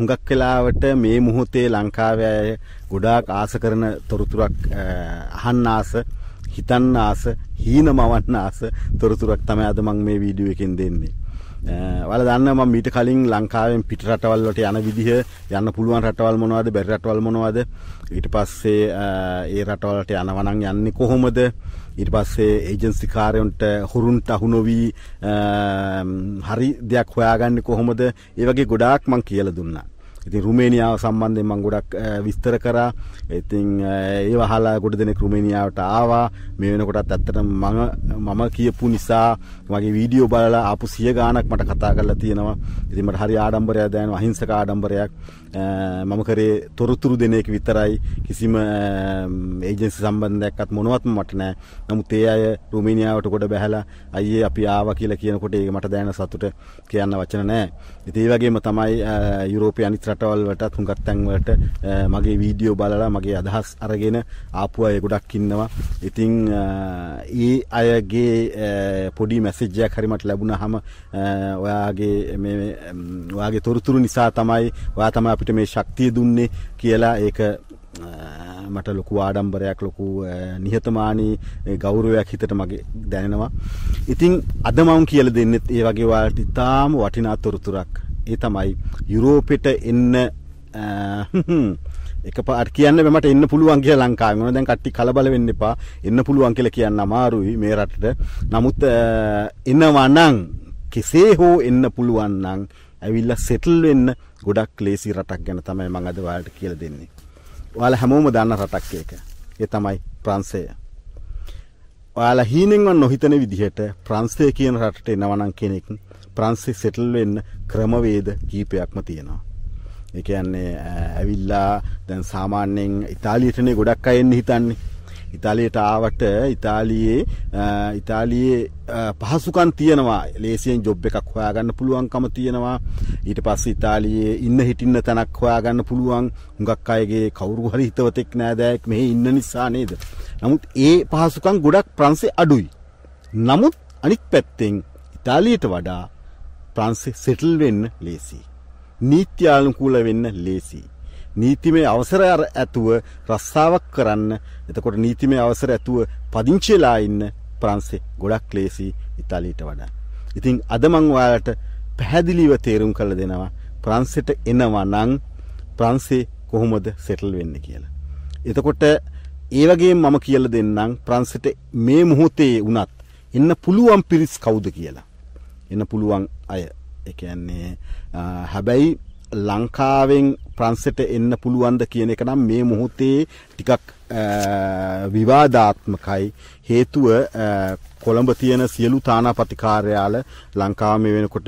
හුඟක් වෙලාවට මේ මුහොතේ ලංකාවේ අය ගොඩාක් ආස කරන තොරතුරක් අහන්න ආස හිතන්න ආස හීන මවන්න ආස තොරතුරක් තමයි අද මම මේ වීඩියෝ එකෙන් දෙන්නේ. ඔයාලා දන්නවා මම මීට කලින් ලංකාවෙන් පිට රටවල් වලට යන විදිහ යන්න පුළුවන් රටවල් මොනවද බැරි රටවල් මොනවද ඊට පස්සේ ඒ රටවල් වලට යනවා නම් යන්නේ කොහොමද ඊට පස්සේ ඒජන්සි කාරයන්ට හුරුන්ට අහු නොවී හරි දෙයක් හොයාගන්න කොහොමද ඒ වගේ ගොඩාක් මං කියලා දුන්නා. ඉති රුමේනියාව සම්බන්ධය මං ගොඩක් විස්තර කරා ඉතින් ඒ වහලා ගොඩ දෙනෙක් රුමේනියාවට ආවා මේ වෙනකොටත් ඇත්තට මම කියපු නිසා මගේ වීඩියෝ බලලා ආපු සිය ගානක් මට කතා කරලා තියෙනවා ඉතින් මට හරි ආඩම්බරයක් දැනෙනවා අහිංසක ආඩම්බරයක් මම කරේ තොරතුරු දෙන එක විතරයි කිසිම ඒජන්සි සම්බන්ධයක්වත් මොනවත් මට නෑ. නමුත් ඒ අය රුමේනියාවට ගොඩ බැහැලා අයියේ අපි ආවා කියලා කියනකොට ඒක මට දැනෙන සතුට කියන්න වචන නෑ. ඉතින් ඒ වගේම තමයි යුරෝපයේ අනිත් රටවල් වලටත් හුඟක් තැන් වලට මගේ වීඩියෝ බලලා මගේ අදහස් අරගෙන ආපු අය ගොඩක් ඉන්නවා. ඉතින් ඒ අයගේ පොඩි මැසේජ් එකක් හරි මට ලැබුණාම ඔයාගේ මේ ඔයාගේ තොරතුරු නිසා තමයි ඔයා තමයි අපිට මේ ශක්තිය දුන්නේ කියලා ඒක මට ලොකු ආඩම්බරයක් ලොකු නිහතමානී ගෞරවයක් හිතට මගේ දැනෙනවා. ඉතින් අද මම කියලා දෙන්නෙත් ඒ වගේ වාලට ඉතාම වටිනා තොරතුරක්. ඒ තමයි යුරෝපෙට එන්න එකපාර කියන්න මට එන්න පුළුවන් කියලා ලංකාවේ මොන දැන් කට්ටි කලබල වෙන්න එපා එන්න පුළුවන් කියලා කියන්න අමාරුයි මේ රටට නමුත් එනවා නම් කෙසේ හෝ එන්න පුළුවන් නම් ඇවිල්ලා සෙටල් වෙන්න ගොඩක් ලේසි රටක් ගැන තමයි මම අද ඔයාලට කියලා දෙන්නේ. ඔයාලා හැමෝම දන්න රටක් ඒක. ඒ තමයි ප්‍රංශය. ඔයාලා හීනෙන්වත් නොහිතන විදිහට ප්‍රංශය කියන රටට එනවා නම් කෙනෙක් ප්‍රංශේ සෙටල් වෙන්න ක්‍රමවේද කීපයක්ම තියෙනවා. ඒ කියන්නේ ඇවිල්ලා දැන් සාමාන්‍යයෙන් ඉතාලියටනේ ගොඩක් අය එන්න හිතන්නේ. ඉතාලියට ආවට ඉතාලියේ ඉතාලියේ පහසුකන් තියෙනවා ලේසියෙන් ජොබ් එකක් හොයාගන්න පුළුවන්කම තියෙනවා ඊට පස්ස ඉතාලියේ ඉන්න හිටින්න තැනක් හොයාගන්න පුළුවන් හුඟක් අයගේ කවුරු හරි හිතවතෙක් නෑදෑයෙක් මෙහි ඉන්න නිසා නේද නමුත් ඒ පහසුකම් ගොඩක් ප්‍රංශේ අඩුයි නමුත් අනිත් පැත්තෙන් ඉතාලියට වඩා ප්‍රංශේ සෙටල් වෙන්න ලේසි නීත්‍යානුකූල වෙන්න ලේසියි නීතිමය අවසරය ඇතුව රස්සාවක් කරන්න එතකොට නීතිමය අවසර ඇතුව පදිංචිලා ඉන්න ප්‍රංශේ ගොඩක් ලේසි ඉතාලියට වඩා. ඉතින් අද මං ඔයාලට පැහැදිලිව තේරුම් කරලා දෙනවා ප්‍රංශෙට එනවා නම් ප්‍රංශේ කොහොමද සෙටල් වෙන්නේ කියලා. එතකොට ඒ වගේ මම කියලා දෙන්නම් ප්‍රංශෙට මේ මොහොතේ වුණත් එන්න පුළුවන් පිරිස් කවුද කියලා. එන්න පුළුවන් අය. ඒ කියන්නේ හැබැයි ලංකාවෙන් ප්‍රංශයට එන්න පුළුවන්ද කියන එක නම් මේ මොහොතේ ටිකක් විවාදාත්මකයි හේතුව කොළඹ තියෙන සියලු තානාපති කාර්යාල ලංකාව මේ වෙනකොට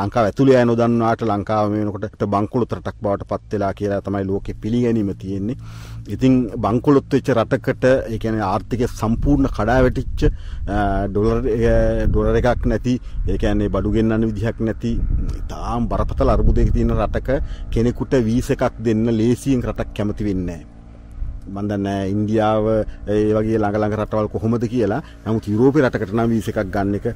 ලංකාව ඇතුළේ අය නොදන්නාට ලංකාව මේ වෙනකොට බංකුලතරටක් බවට පත් වෙලා කියලා තමයි ලෝකෙ පිළිගැනීම තියෙන්නේ ඉතින් බංකොලොත් වෙච්ච රටකට ඒ කියන්නේ ආර්ථිකය සම්පූර්ණ කඩාවැටිච්ච ඩොලර් ඩොලර් එකක් නැති ඒ කියන්නේ බඩු ගෙන්නන්න විදිහක් නැති තාම බරපතල අර්බුදයක තියෙන රටක කෙනෙකුට වීස එකක් දෙන්න ලේසියෙන් රටක් කැමති වෙන්නේ මන් දන්නේ ඉන්දියාව ඒ වගේ ළඟ ළඟ රටවල් කොහොමද කියලා. නමුත් යුරෝපේ රටකට නම් වීස එකක් ගන්න එක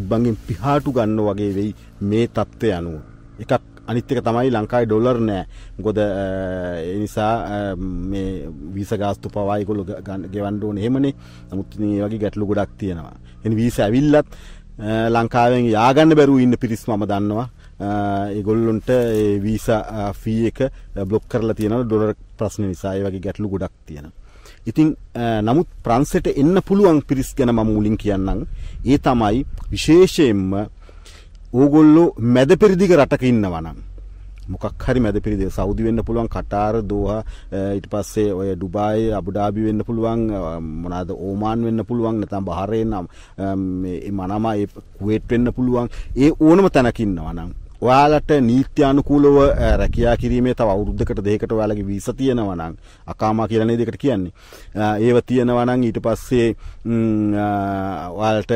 ඉබ්බන්ගෙන් පිහාටු ගන්න වගේ වෙයි මේ தත්ත්වය අනුව. එකක් අනිත් එක තමයි ලංකාවේ ඩොලර් නෑ. මොකද ඒ නිසා මේ වීසා ගාස්තු පවා ඒගොල්ලෝ ගෙවන්න ඕනේ එහෙමනේ. නමුත් මේ වගේ ගැටලු ගොඩක් තියෙනවා. එනි වීසා ඇවිල්ලත් ලංකාවෙන් යාගන්න බැරුව ඉන්න පිරිස් මම දන්නවා. ඒගොල්ලොන්ට වීසා ෆී එක බ්ලොක් කරලා තියෙනවා ඩොලර් ප්‍රශ්න නිසා ඒ වගේ ගැටලු ගොඩක් තියෙනවා. ඉතින් නමුත් ප්‍රංශයට එන්න පුළුවන් පිරිස් ගැන මම මුලින් කියන්නම්. ඒ තමයි විශේෂයෙන්ම ඕගොල්ලෝ මැද පිරිදිග රටක ඉන්නවනම්. මොකක් හරි මැද පිරිදේ සෞදි වෙන්න පුළුවන් කටාර දෝහ ඊට පස්සේ ඔය ඩුබායි අබුඩාබි වෙන්න පුළුවන් මොනාද ඕමාන් වෙන්න පුළුවන් නැත්නම් බහරේන් නම් මනම කුවේට් වෙන්න පුළුවන් ඒ ඕනම තැනක ඉන්නවා නම් ඔයාලට නීත්‍යානුකූලව රැකියා කිරීමේ තව අවුරුද්දකට දෙකකට ඔයාලගේ වීසා තියෙනවා නම් අකාමා කියලා නේද ඒකට කියන්නේ. ඒව තියෙනවා නම් ඊට පස්සේ ඔයාලට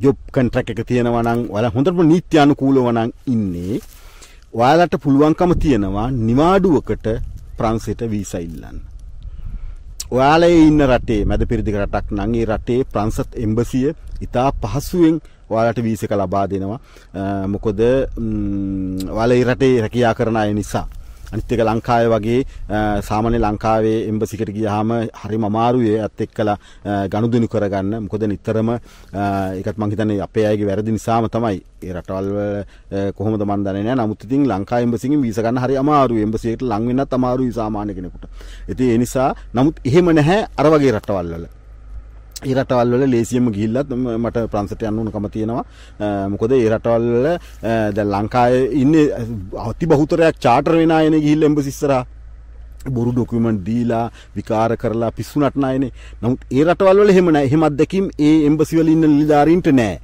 ජොබ් කොන්ට්‍රැක්ට් එක තියෙනවා නම් ඔයාලා හොඳටම නීත්‍යානුකූලව නම් ඉන්නේ. ඔයාලට පුළුවන්කම තියෙනවා නිවාඩුවකට ප්‍රංශයට වීසා ඉල්ලන්න. ඔයාලේ ඉන්න රටේ මැද පිරිදික රටක් නම් ඒ රටේ ප්‍රංශත් එම්බසිය ඉතා පහසුවෙන් ඔයාලට වීසක ලබා දෙනවා. මොකද ඔයාලා රටේ රැකියා කරන අය නිසා අනිත්ක ලංකාය වගේ සාමනය ලංකාවේ එම්බසිකට ගියහම හරි මමාරුවේ ඇත් එක්කලා ගණුදුනු කරගන්න මොකද නිතරම එකත් මංහිතන්නේ අපේ අයගේ වැරදි නිසාම තමයි ඒ රටවල් කොහොම මන්දන නමුත්තින් ලංකා එම්බසින් වීසගන්න හරි අමාරු එම්බසිට ලංවෙන්න තමාරු සාමානය කෙනෙකුට ඇති එනිසා නමුත් එහෙම නැහැ අර වගේ රටවල්ල ඒ රටවල් වල ලේසියෙන්ම ගිහිල්ලත් මට ප්‍රංශයට යන්න උනකම තියෙනවා. මොකද ඒ රටවල් වල දැන් ලංකාවේ ඉන්නේ අති බහුතරයක් චාටර් වෙන අයනේ ගිහිල්ලා එම්බසි ඉස්සරහා බොරු ඩොකියුමන්ට් දීලා විකාර කරලා පිස්සුනට නෑනේ. නමුත් ඒ රටවල් වල එහෙම නෑ. එහෙම අත්දැකීම් ඒ එම්බසි වල ඉන්න නිලධාරීන්ට නෑ.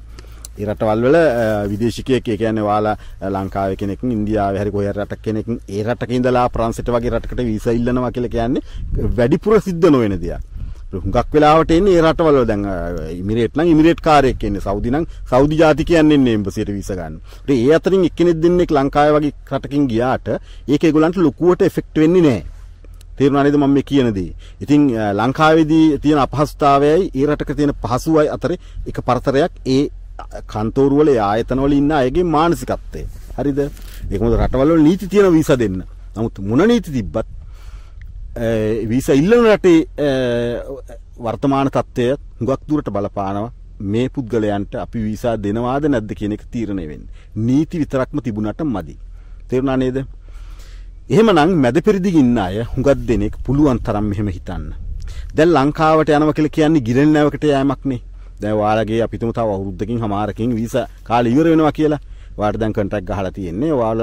ඒ රටවල් වල විදේශිකයෙක් ඒ කියන්නේ ඔයාලා ලංකාවේ කෙනෙක් ඉන්දියාවේ හරි කොහේ රටක කෙනෙක් ඒ රටක ඉඳලා ප්‍රංශයට වගේ රටකට වීසා ඉල්ලනවා කියලා කියන්නේ වැඩිපුර සිද්ධ නොවන දෙයක්. හුඟක් වෙලාවට එන්නේ ඒ රටවල දැන් ඉමිරේට් නම් ඉමිරේට් කාරයෙක් එන්නේ සෞදි නම් සෞදි ජාතිකයන් එන්නේ එම්බසියට වීසා ගන්න. ඒ අතරින් එක්කෙනෙක් දෙන්නෙක් ලංකාවේ වගේ රටකින් ගියාට ඒක ඒගොල්ලන්ට ලොකුවට එෆෙක්ට් වෙන්නේ නැහැ. තේරුණා නේද මම මේ කියන දේ. ඉතින් ලංකාවේදී තියෙන අපහසුතාවයයි ඒ රටක තියෙන පහසුවයි අතරේ එක පරතරයක් ඒ කන්තෝරු වල ආයතන වල ඉන්න අයගේ මානසිකත්වය. හරිද? ඒක මොකද රටවල නීති තියෙන වීසා දෙන්න. නමුත් මොන නීති තිබ්බත් වීස ඉල්ලන රටේ වර්තමාන තත්ත්වය හුඟක් දුරට බලපානවා මේ පුද්ගලයන්ට අපි වීසා දෙනවාද නැද්ද කියන එක තීරණය වෙන්නේ. නීති විතරක්ම තිබුණට මදි. තේරුණා නේද? එහෙමනම් මැද පෙරදිග ඉන්න අය හුඟක් දෙනෙක් පුළුවන් තරම් මෙහෙම හිතන්න. දැන් ලංකාවට යනවා කියලා කියන්නේ ගිරෙන් නැවකට යෑමක් නේ. දැන් ඔයාලගේ අපිටම තව අවුරුද්දකින් හමාරකින් වීසා කාලේ ඉවර වෙනවා කියලා. වාට දැන් කටක් ගහලා තියෙන්නේ වාල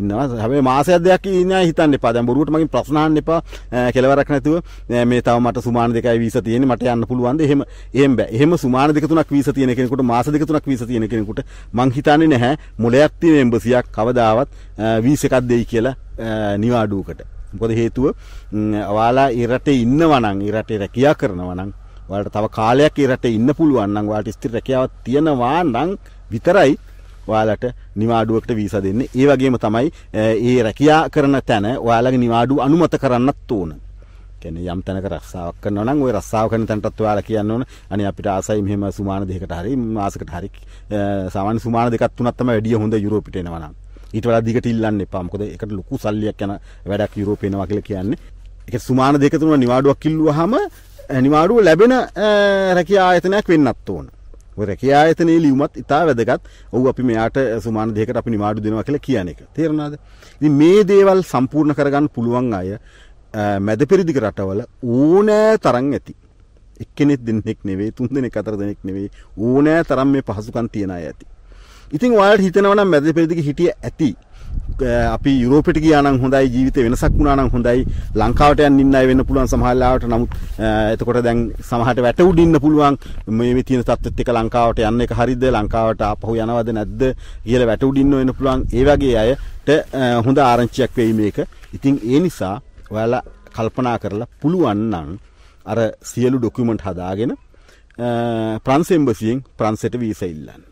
ඉන්නවා හැබැයි මාසයක් දෙයක් ඉන්න හිතන්න එපා දැන් බොරුවට මගෙන් ප්‍රශ්න අහන්න එපා කෙලවරක් නැතුව මේ තව මට සුමාන දෙකයි වීසා තියෙන්නේ මට යන්න පුළුවන්ද එහෙම එහෙම බෑ එහෙම සුමාන දෙක තුනක් වීසා තියෙන කෙනෙකුට මාස දෙක තුනක් වීසා තියෙන කෙනෙකුට මං හිතන්නේ නැහැ මොලයක් තියෙන එම්බසියක් කවදාවත් වීස එකක් දෙයි කියලා නිවාඩුවකට මොකද හේතුව ඔයාලා ඒ රටේ ඉන්නවා නම් ඒ රටේ රැකියා කරනවා නම් ඔයාලට තව කාලයක් ඒ රටේ ඉන්න පුළුවන් නම් ඔයාලට ස්ථිර රැකියාවක් තියනවා නම් විතරයි ඔයාලට නිවාඩුවකට වීසා දෙන්නේ. ඒ වගේම තමයි ඒ රැකියා කරන තැන ඔයාලගේ නිවාඩුව අනුමත කරන්නත් ඕන. කියන්නේ යම් තැනක රස්සාවක් කරනවා නම් ওই රස්සාව කරන තැනටත් ඔයාලා කියන්න ඕන. අනේ අපිට ආසයි මෙහෙම සුමාන දෙකකට හරි මාසකට හරි සාමාන්‍ය සුමාන දෙකක් තුනක් තමයි වැඩිය හොඳ යුරෝපෙට එනවා නම්. ඊට වඩා දිගට ඉල්ලන්න එපා. මොකද ඒකට ලොකු සල්ලියක් යන වැඩක් යුරෝපේ එනවා කියලා කියන්නේ. ඒක සුමාන දෙක තුන නිවාඩුවක් ඉල්ලුවාම නිවාඩුව ලැබෙන රැකියා ආයතනයක් වෙන්නත් ඕන. රැකියා ආයතනයේ ලියුමත් ඉතා වැදගත්. ඔව් අපි මෙයාට සුමාන දෙයකට අපි නිමාඩු දෙනවා කියලා කියන එක. තේරුණාද? ඉතින් මේ දේවල් සම්පූර්ණ කරගන්න පුළුවන් අය මැදපෙරදිග රටවල ඕනෑ තරම් ඇති. එක්කෙනෙක් දෙන්නෙක් නෙවෙයි, තුන් දෙනෙක් හතර දෙනෙක් නෙවෙයි. ඕනෑ තරම් මේ පහසුකම් තියන අය ඇති. ඉතින් ඔයාලට හිතනවා නම් මැදපෙරදිග හිටිය ඇති. අපි යුරෝපෙට ගියානම් හොඳයි ජීවිතේ වෙනසක් වුණානම් හොඳයි ලංකාවට යන්න ඉන්න අය වෙන්න පුළුවන් සමහරලාවට නමුත් එතකොට දැන් සමහරට වැටුඩ ඉන්න පුළුවන් මේ මේ තියෙන තත්ත්වෙත් එක ලංකාවට යන්න එක හරියද ලංකාවට ආපහු යනවද නැද්ද කියලා වැටුඩ ඉන්න වෙන්න පුළුවන් ඒ වගේ අයට හොඳ ආරංචියක් වෙයි මේක ඉතින් ඒ නිසා ඔයාලා කල්පනා කරලා පුළුවන් නම් අර සියලු ඩොකියුමන්ට් හදාගෙන ප්‍රංශ එම්බසියෙන් ප්‍රංශයට වීසා ඉල්ලන්න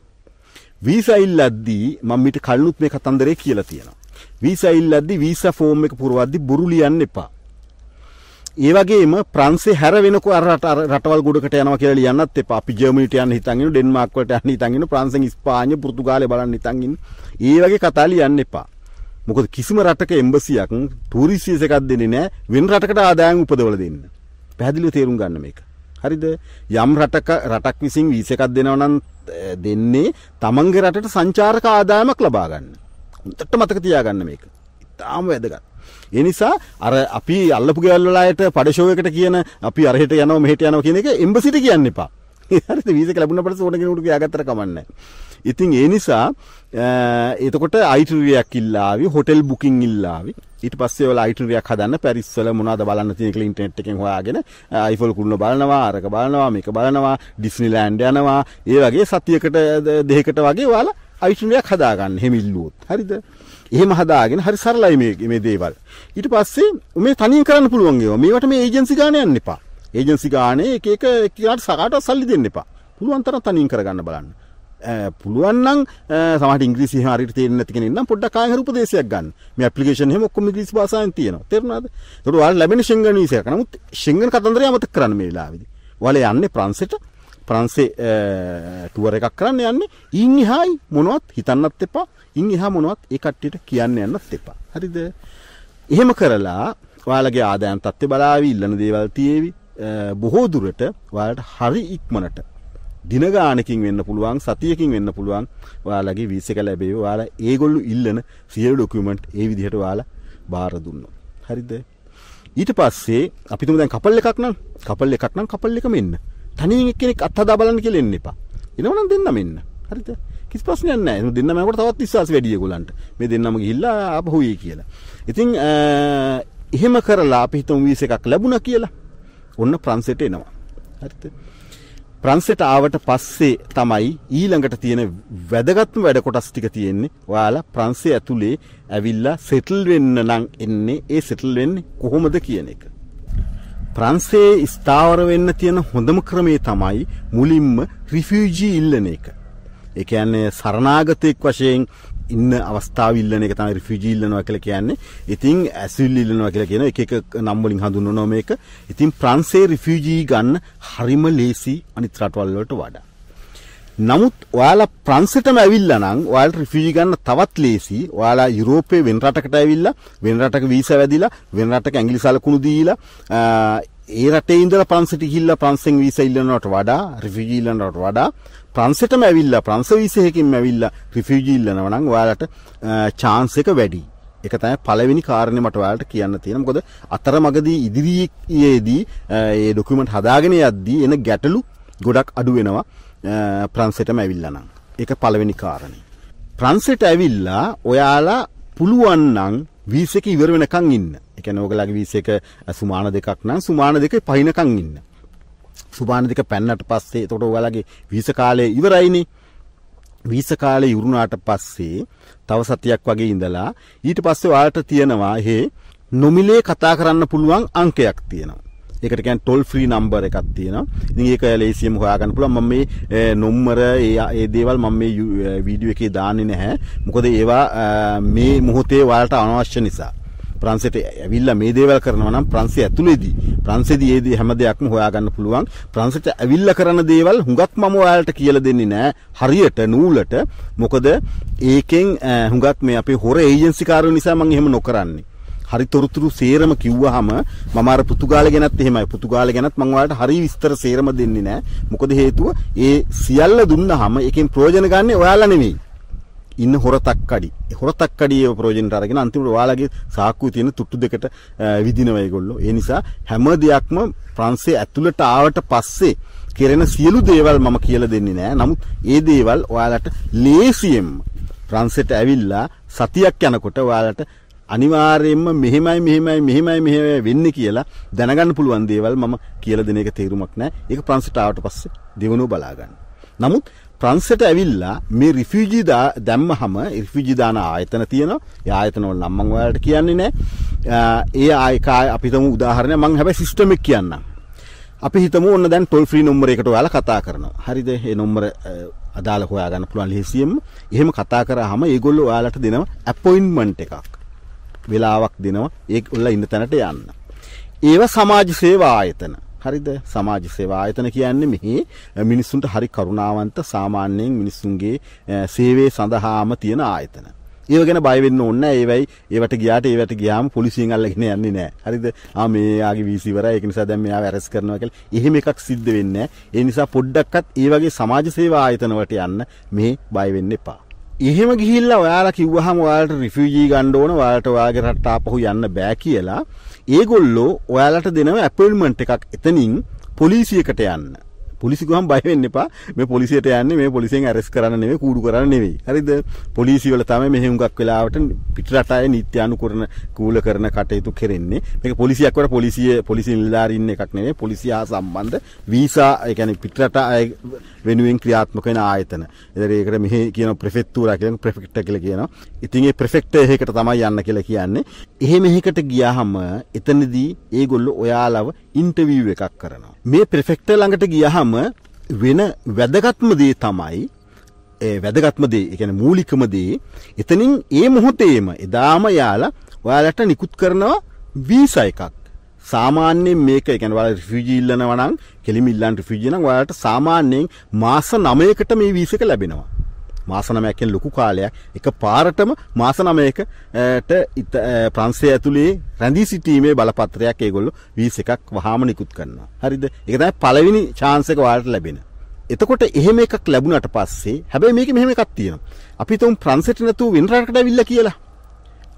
වීසා ඉල්ලද්දී මම මිට කලිනුත් මේ කතන්දරේ කියලා තියෙනවා. වීසා ඉල්ලද්දී වීසා ෆෝම් එක පුරවද්දී බුරු ලියන්න එපා. ඒ වගේම ප්‍රංශේ හැර වෙනකෝ අර රටවල් ගොඩකට යනවා කියලා ලියන්නත් එපා. අපි ජර්මනිට යන්න හිතන් ඉන්න, ඩෙන්මාර්ක් වලට යන්න හිතන් ඉන්න, ප්‍රංශෙන් ඉස්පාඤ්ඤ, පුර්තුගාලේ බලන්න හිතන් ඉන්න. ඒ වගේ කතා ලියන්න එපා. මොකද කිසිම රටක එම්බසියක් ටූරිස්ට්ස් එකක් දෙන්නේ නැහැ. වෙන රටකට ආදායම් උපදවලා දෙන්න. පැහැදිලිව තේරුම් ගන්න මේක. හරිද? යම් රටක රටක් විසින් වීසා එකක් දෙනවා නම් දෙන්නේ තමන්ගේ රටට සංචාරක ආදායමක් ලබා ගන්න. හොඳට මතක තියාගන්න මේක. ඉතාම වැදගත්. ඒ නිසා අර අපි අල්ලපු ගෙවල් වල අයට පඩෂෝ එකට කියන අපි අරහෙට යනවා මෙහෙට යනවා කියන එක එම්බසිට කියන්න එපා. හරිද වීසා ලැබුණ පස්සේ ඕන කෙනෙකුට කියාගත්තට කමන්නේ නැහැ. ඉතින් ඒ නිසා එතකොට අයිටරියක් ඉල්ලාවි හොටෙල් බුකින් ඉල්ලාවි ඊට පස්සේ ඔයාලා අයිටරියක් හදන්න පැරිස්සල මොනවද බලන්න තියෙන කියලා ඉන්ටර්නෙට් එකෙන් හොයාගෙන අයිෆල් කුළුණ බලනවා අරක බලනවා මේක බලනවා ඩිස්නිලෑන්ඩ් යනවා ඒ වගේ සතියකට දෙකකට වගේ ඔයාලා අයිටරියක් හදාගන්න හැම ඉල්ලුවොත් හරිද එහෙම හදාගෙන හරි සරලයි මේ මේ දේවල් ඊට පස්සේ මේ තනියෙන් කරන්න පුළුවන් ඒවා මේවට මේ ඒජන්සි ගාන යන්න එපා ඒජන්සි ගානේ එක එක එක්කියාට සකාට සල්ලි දෙන්න එපා. පුළුවන් තරම් තනියෙන් කරගන්න බලන්න. පුළුවන්නම් සමට ඉංග්‍රීසි හරිට තේරෙන්නේ නැති කෙනෙක් නම් පොඩ්ඩක් ආයෙ හරි උපදේශයක් ගන්න. මේ ඇප්ලිකේෂන් එහෙම ඔක්කොම ඉංග්‍රීසි භාෂාවෙන් තියෙනවා. තේරුණාද? ඒකට ඔයාලා ලැබෙන ෂෙන්ගන් වීසයක්. නමුත් ෂෙන්ගන් කතන්දරය අමතක කරන්න මේ වෙලාවේදී. ඔයාලා යන්නේ ප්‍රංශෙට. ප්‍රංශේ ටුවර් එකක් කරන්න යන්නේ. ඉන් එහායි මොනවත් හිතන්නත් එපා. ඉන් එහා මොනවත් ඒ කට්ටියට කියන්න යන්නත් එපා. හරිද? එහෙම කරලා ඔයාලගේ ආදායම් තත්ත්වය බලාවි ඉල්ලන දේවල් තියේවි. බොහෝ දුරට ඔයාලට හරි ඉක්මනට දින ගානකින් වෙන්න පුළුවන් සතියකින් වෙන්න පුළුවන් ඔයාලගේ වීස එක ලැබේ ඔයාලා ඒගොල්ලෝ ඉල්ලන සියලු ඩොකියුමන්ට් ඒ විදිහට ඔයාලා බාර දුන්නා. හරිද? ඊට පස්සේ අපි තුමු දැන් කපල් එකක් නම් කපල් එකක් නම් කපල් එකම එන්න. තනියෙන් එක්කෙනෙක් අත්හදා බලන්න කියලා එන්න එපා. එනවනම් දෙන්නම එන්න. හරිද? කිසි ප්‍රශ්නයක් නැහැ. මේ දෙන්නම යනකොට තවත් විශ්වාසය වැඩි ඒගොල්ලන්ට. මේ දෙන්නම ගිහිල්ලා ආපහු එයි කියලා. ඉතින් එහෙම කරලා අපි හිතමු වීස එකක් ලැබුණා කියලා. ඔන්න ප්‍රංශයට එනවා. හරිද? ප්‍රංශයට ආවට පස්සේ තමයි ඊළඟට තියෙන වැදගත්ම වැඩ කොටස් ටික තියෙන්නේ. ඔයාලා ප්‍රංශය ඇතුලේ ඇවිල්ලා සෙටල් වෙන්න නම් එන්නේ ඒ සෙටල් වෙන්නේ කොහොමද කියන එක. ප්‍රංශයේ ස්ථාවර වෙන්න තියෙන හොඳම ක්‍රමේ තමයි මුලින්ම රිෆියුජි ඉල්ලන එක. ඒ කියන්නේ සරණාගතෙක් වශයෙන් ඉන්න අවස්ථාව ඉල්ලන එක තමයි රිෆියුජි ඉල්ලනවා කියලා කියන්නේ. ඉතින් ඇසිල් ඉල්ලනවා කියලා කියන එක එක නම් වලින් හඳුන්වනවා මේක. ඉතින් ප්‍රංශේ රිෆියුජි ගන්න හරිම ලේසි අනිත් රටවල් වලට වඩා. නමුත් ඔයාලා ප්‍රංශෙටම ඇවිල්ලා නම් ඔයාලා රිෆියුජි ගන්න තවත් ලේසි. ඔයාලා යුරෝපයේ වෙන රටකට ඇවිල්ලා වෙන රටක වීසා වැදිලා වෙන රටක ඇඟිලි සලකුණු දීලා ඒ රටේ ඉඳලා ප්‍රංශෙට ගිහිල්ලා ප්‍රංශෙන් වීසා ඉල්ලනවට වඩා රිෆියුජි ඉල්ලනවට වඩා ප්‍රංශෙටම ඇවිල්ලා ප්‍රංශ 21කින් ඇවිල්ලා රිෆියුජි ඉල්ලනවා නම් ඔයාලට chance එක වැඩි. ඒක තමයි පළවෙනි කාරණේ මට ඔයාලට කියන්න තියෙන. මොකද අතරමඟදී ඉදිරියේදී මේ ડોකියුමන්ට් හදාගෙන යද්දී එන ගැටලු ගොඩක් අඩු වෙනවා ප්‍රංශෙටම ඇවිල්ලා නම්. ඒක පළවෙනි කාරණේ. ප්‍රංශෙට ඇවිල්ලා ඔයාලා පුළුවන් නම් වීසක ඉවර වෙනකන් ඉන්න. ඒ කියන්නේ ඔයගලගේ වීසක සුමාන දෙකක් නම් සුමාන දෙකේ පහිනකන් ඉන්න. සුපාන දෙක පැන්නට පස්සේ එතකොට ඔයාලගේ වීස කාලය ඉවරයිනේ. වීස කාලේ ඉවරුණාට පස්සේ තව සතියක් වගේ ඉඳලා ඊට පස්සේ ඔයාලට තියෙනවා හේ නොමිලේ කතා කරන්න පුළුවන් අංකයක් තියෙනවා. ඒකට කියන්නේ ටොල් ෆ්‍රී නම්බර් එකක් තියෙනවා. ඉතින් ඒක ලේසියෙන්ම හොයාගන්න පුළුවන්. මම මේ නොම්මර ඒ දේවල් මම මේ වීඩියෝ එකේ දාන්නේ නැහැ. මොකද ඒවා මේ මොහොතේ ඔයාලට අනවශ්‍ය නිසා. ප්‍රංශයට ඇවිල්ලා මේ දේවල් කරනවා නම් ප්‍රංශය ඇතුලේදී ප්‍රංශයේදී ඒ හැම දෙයක්ම හොයාගන්න පුළුවන් ප්‍රංශයට ඇවිල්ලා කරන දේවල් හුඟක් මම ඔයාලට කියලා දෙන්නේ නැහැ හරියට නූලට මොකද ඒකෙන් හුඟක් මේ අපේ හොර ඒජන්සි කාරයෝ නිසා මම එහෙම නොකරන්නේ හරි තොරතුරු සේරම කිව්වහම මම අර පුතුගාල ගැනත් එහෙමයි පුතුගාල ගැනත් මම ඔයාලට හරි විස්තර සේරම දෙන්නේ නැහැ මොකද හේතුව ඒ සියල්ල දුන්නහම ඒකෙන් ප්‍රයෝජන ගන්නේ ඔයාලා නෙමෙයි ඉන්න හොර තක්කඩි. හොර තක්කඩියව ප්‍රයෝජනට අරගෙන අන්තිමට ඔයාලගේ සාක්කුවේ තියෙන තුට්ටු දෙකට විදිනවා ඒගොල්ලෝ. ඒ නිසා හැම දෙයක්ම ප්‍රංශයේ ඇතුළට ආවට පස්සේ කෙරෙන සියලු දේවල් මම කියලා දෙන්නේ නෑ. නමුත් ඒ දේවල් ඔයාලට ලේසියෙන් ප්‍රංශයට ඇවිල්ලා සතියක් යනකොට ඔයාලට අනිවාර්යයෙන්ම මෙහෙමයි මෙහෙමයි මෙහෙමයි මෙහෙමයි වෙන්නේ කියලා දැනගන්න පුළුවන් දේවල් මම කියලා දෙන එක තේරුමක් නැහැ. ඒක ප්‍රංශට ආවට පස්සේ දිනුව බලා ගන්න. නමුත් ප්‍රන්සට ඇවිල්ලා මේ රිෆිජි දැම්ම හම රිෆිජිදාන ආයතන තියෙන ආයතනවල නම්මං ඔයාලට කියන්නේ නෑ ඒ ආයකාය අපිතම උදාහරණය මං හැබැයි සිස්ටම් එක කියන්න අපි හිතමු ඔන්න දැන් ටොල් ෆ්‍රී නම්බර එකට ඔයාලා කතා කරනවා හරිද මේ නම්බර අදාළ හොයාගන්න පුළුවන් ලෙහසියෙම එහෙම කතා කරාම ඒගොල්ලෝ ඔයාලට දෙනවා අපොයින්ට්මන්ට් එකක් වෙලාවක් දෙනවා ඒක ඔයාලා ඉන්න තැනට යන්න ඒව සමාජ සේවා ආයතන හරිද සමාජ සේවා ආයතන කියන්නේ මෙහි මිනිස්සුන්ට හරි කරුණාවන්ත සාමාන්‍යයෙන් මිනිස්සුන්ගේ සේවයේ සඳහාම තියෙන ආයතන. ඒව ගැන බය වෙන්න ඕනේ නැහැ. ඒවයි ඒවට ගියාට ඒවට ගියාම පොලිසියෙන් අල්ලගෙන යන්නේ නැහැ. හරිද? ආ මෙයාගේ වීසි ඉවරයි. ඒක නිසා දැන් මෙයාව ඇරස් කරනවා කියලා. එහෙම එකක් සිද්ධ වෙන්නේ නැහැ. ඒ නිසා පොඩ්ඩක්වත් ඒ වගේ සමාජ සේවා ආයතන වලට යන්න මේ බය වෙන්න එපා. එහෙම ගිහිල්ල ඔයාලා කිව්වහම ඔයාලට රිෆියජී ගණ්ඩෝන වාලට ඔයාගේ රට්ට අපහු යන්න බෑ කියලා ඒගොල්ලෝ ඔයාලට දෙනව ඇපල්මන්ට් එකක් එතනින් පොලිසියකට යන්න පොලිසි ගුවන් බය වෙන්න එපා. මේ පොලිසියට යන්නේ මේ පොලිසියෙන් ඇරෙස්ට් කරන්න නෙමෙයි, කූඩු කරන්න නෙමෙයි. හරිද? පොලිසිය වල තමයි මෙහෙ හුඟක් වෙලාවට පිට රටාවේ නීත්‍යානුකූලන කූල කරන කටයුතු කරෙන්නේ. මේක පොලිසියක් වල පොලිසිය පොලිසි නිලධාරීන් එකක් නෙමෙයි. පොලිසිය හා සම්බන්ධ වීසා, ඒ කියන්නේ පිට රටාය වෙනුවෙන් ක්‍රියාත්මක වෙන ආයතන. ඒතර ඒකට මෙහෙ කියන ප්‍රෙෆෙක්ටුරා කියන ප්‍රෙෆෙක්ටර් කියලා කියනවා. ඉතින් ඒ ප්‍රෙෆෙක්ටර් එකකට තමයි යන්න කියලා කියන්නේ. එහෙම එහෙකට ගියාම එතනදී ඒගොල්ලෝ ඔයාලව ඉන්ටර්විව් එකක් කරනවා. මේ ප්‍රෙෆෙක්ටර් ළඟට ගියාම වගේම වෙන වැදගත්ම දේ තමයි වැදගත්ම දේ එකන මූලිකම දේ එතනින් ඒ මොහොතේම එදාම යාලා ඔයාලට නිකුත් කරනවා වීසා එකක් සාමාන්‍යයෙන් මේක එකන වල රිෆිජිල්ලනවනම් කෙලිමිල්ලන්ට රිෆිජිනම් ඔයාලට සාමාන්‍යයෙන් මාස 9කට මේ වීසක ලැබෙනවා මාස නමයකින් ලොකු කාලයක් එක පාරටම මාස නමයකට ප්‍රංශය ඇතුලේ රැඳී සිටීමේ බලපත්‍රයක් ඒගොල්ලෝ 21ක් වහාම නිකුත් කරනවා. හරිද? ඒක තමයි පළවෙනි chance එක ඔයාලට ලැබෙන. එතකොට එහෙම එකක් ලැබුණට පස්සේ හැබැයි මේකේ මෙහෙම එකක් තියෙනවා. අපි තුම් ප්‍රංශයට නැතුව වෙන රටකට ඇවිල්ලා කියලා.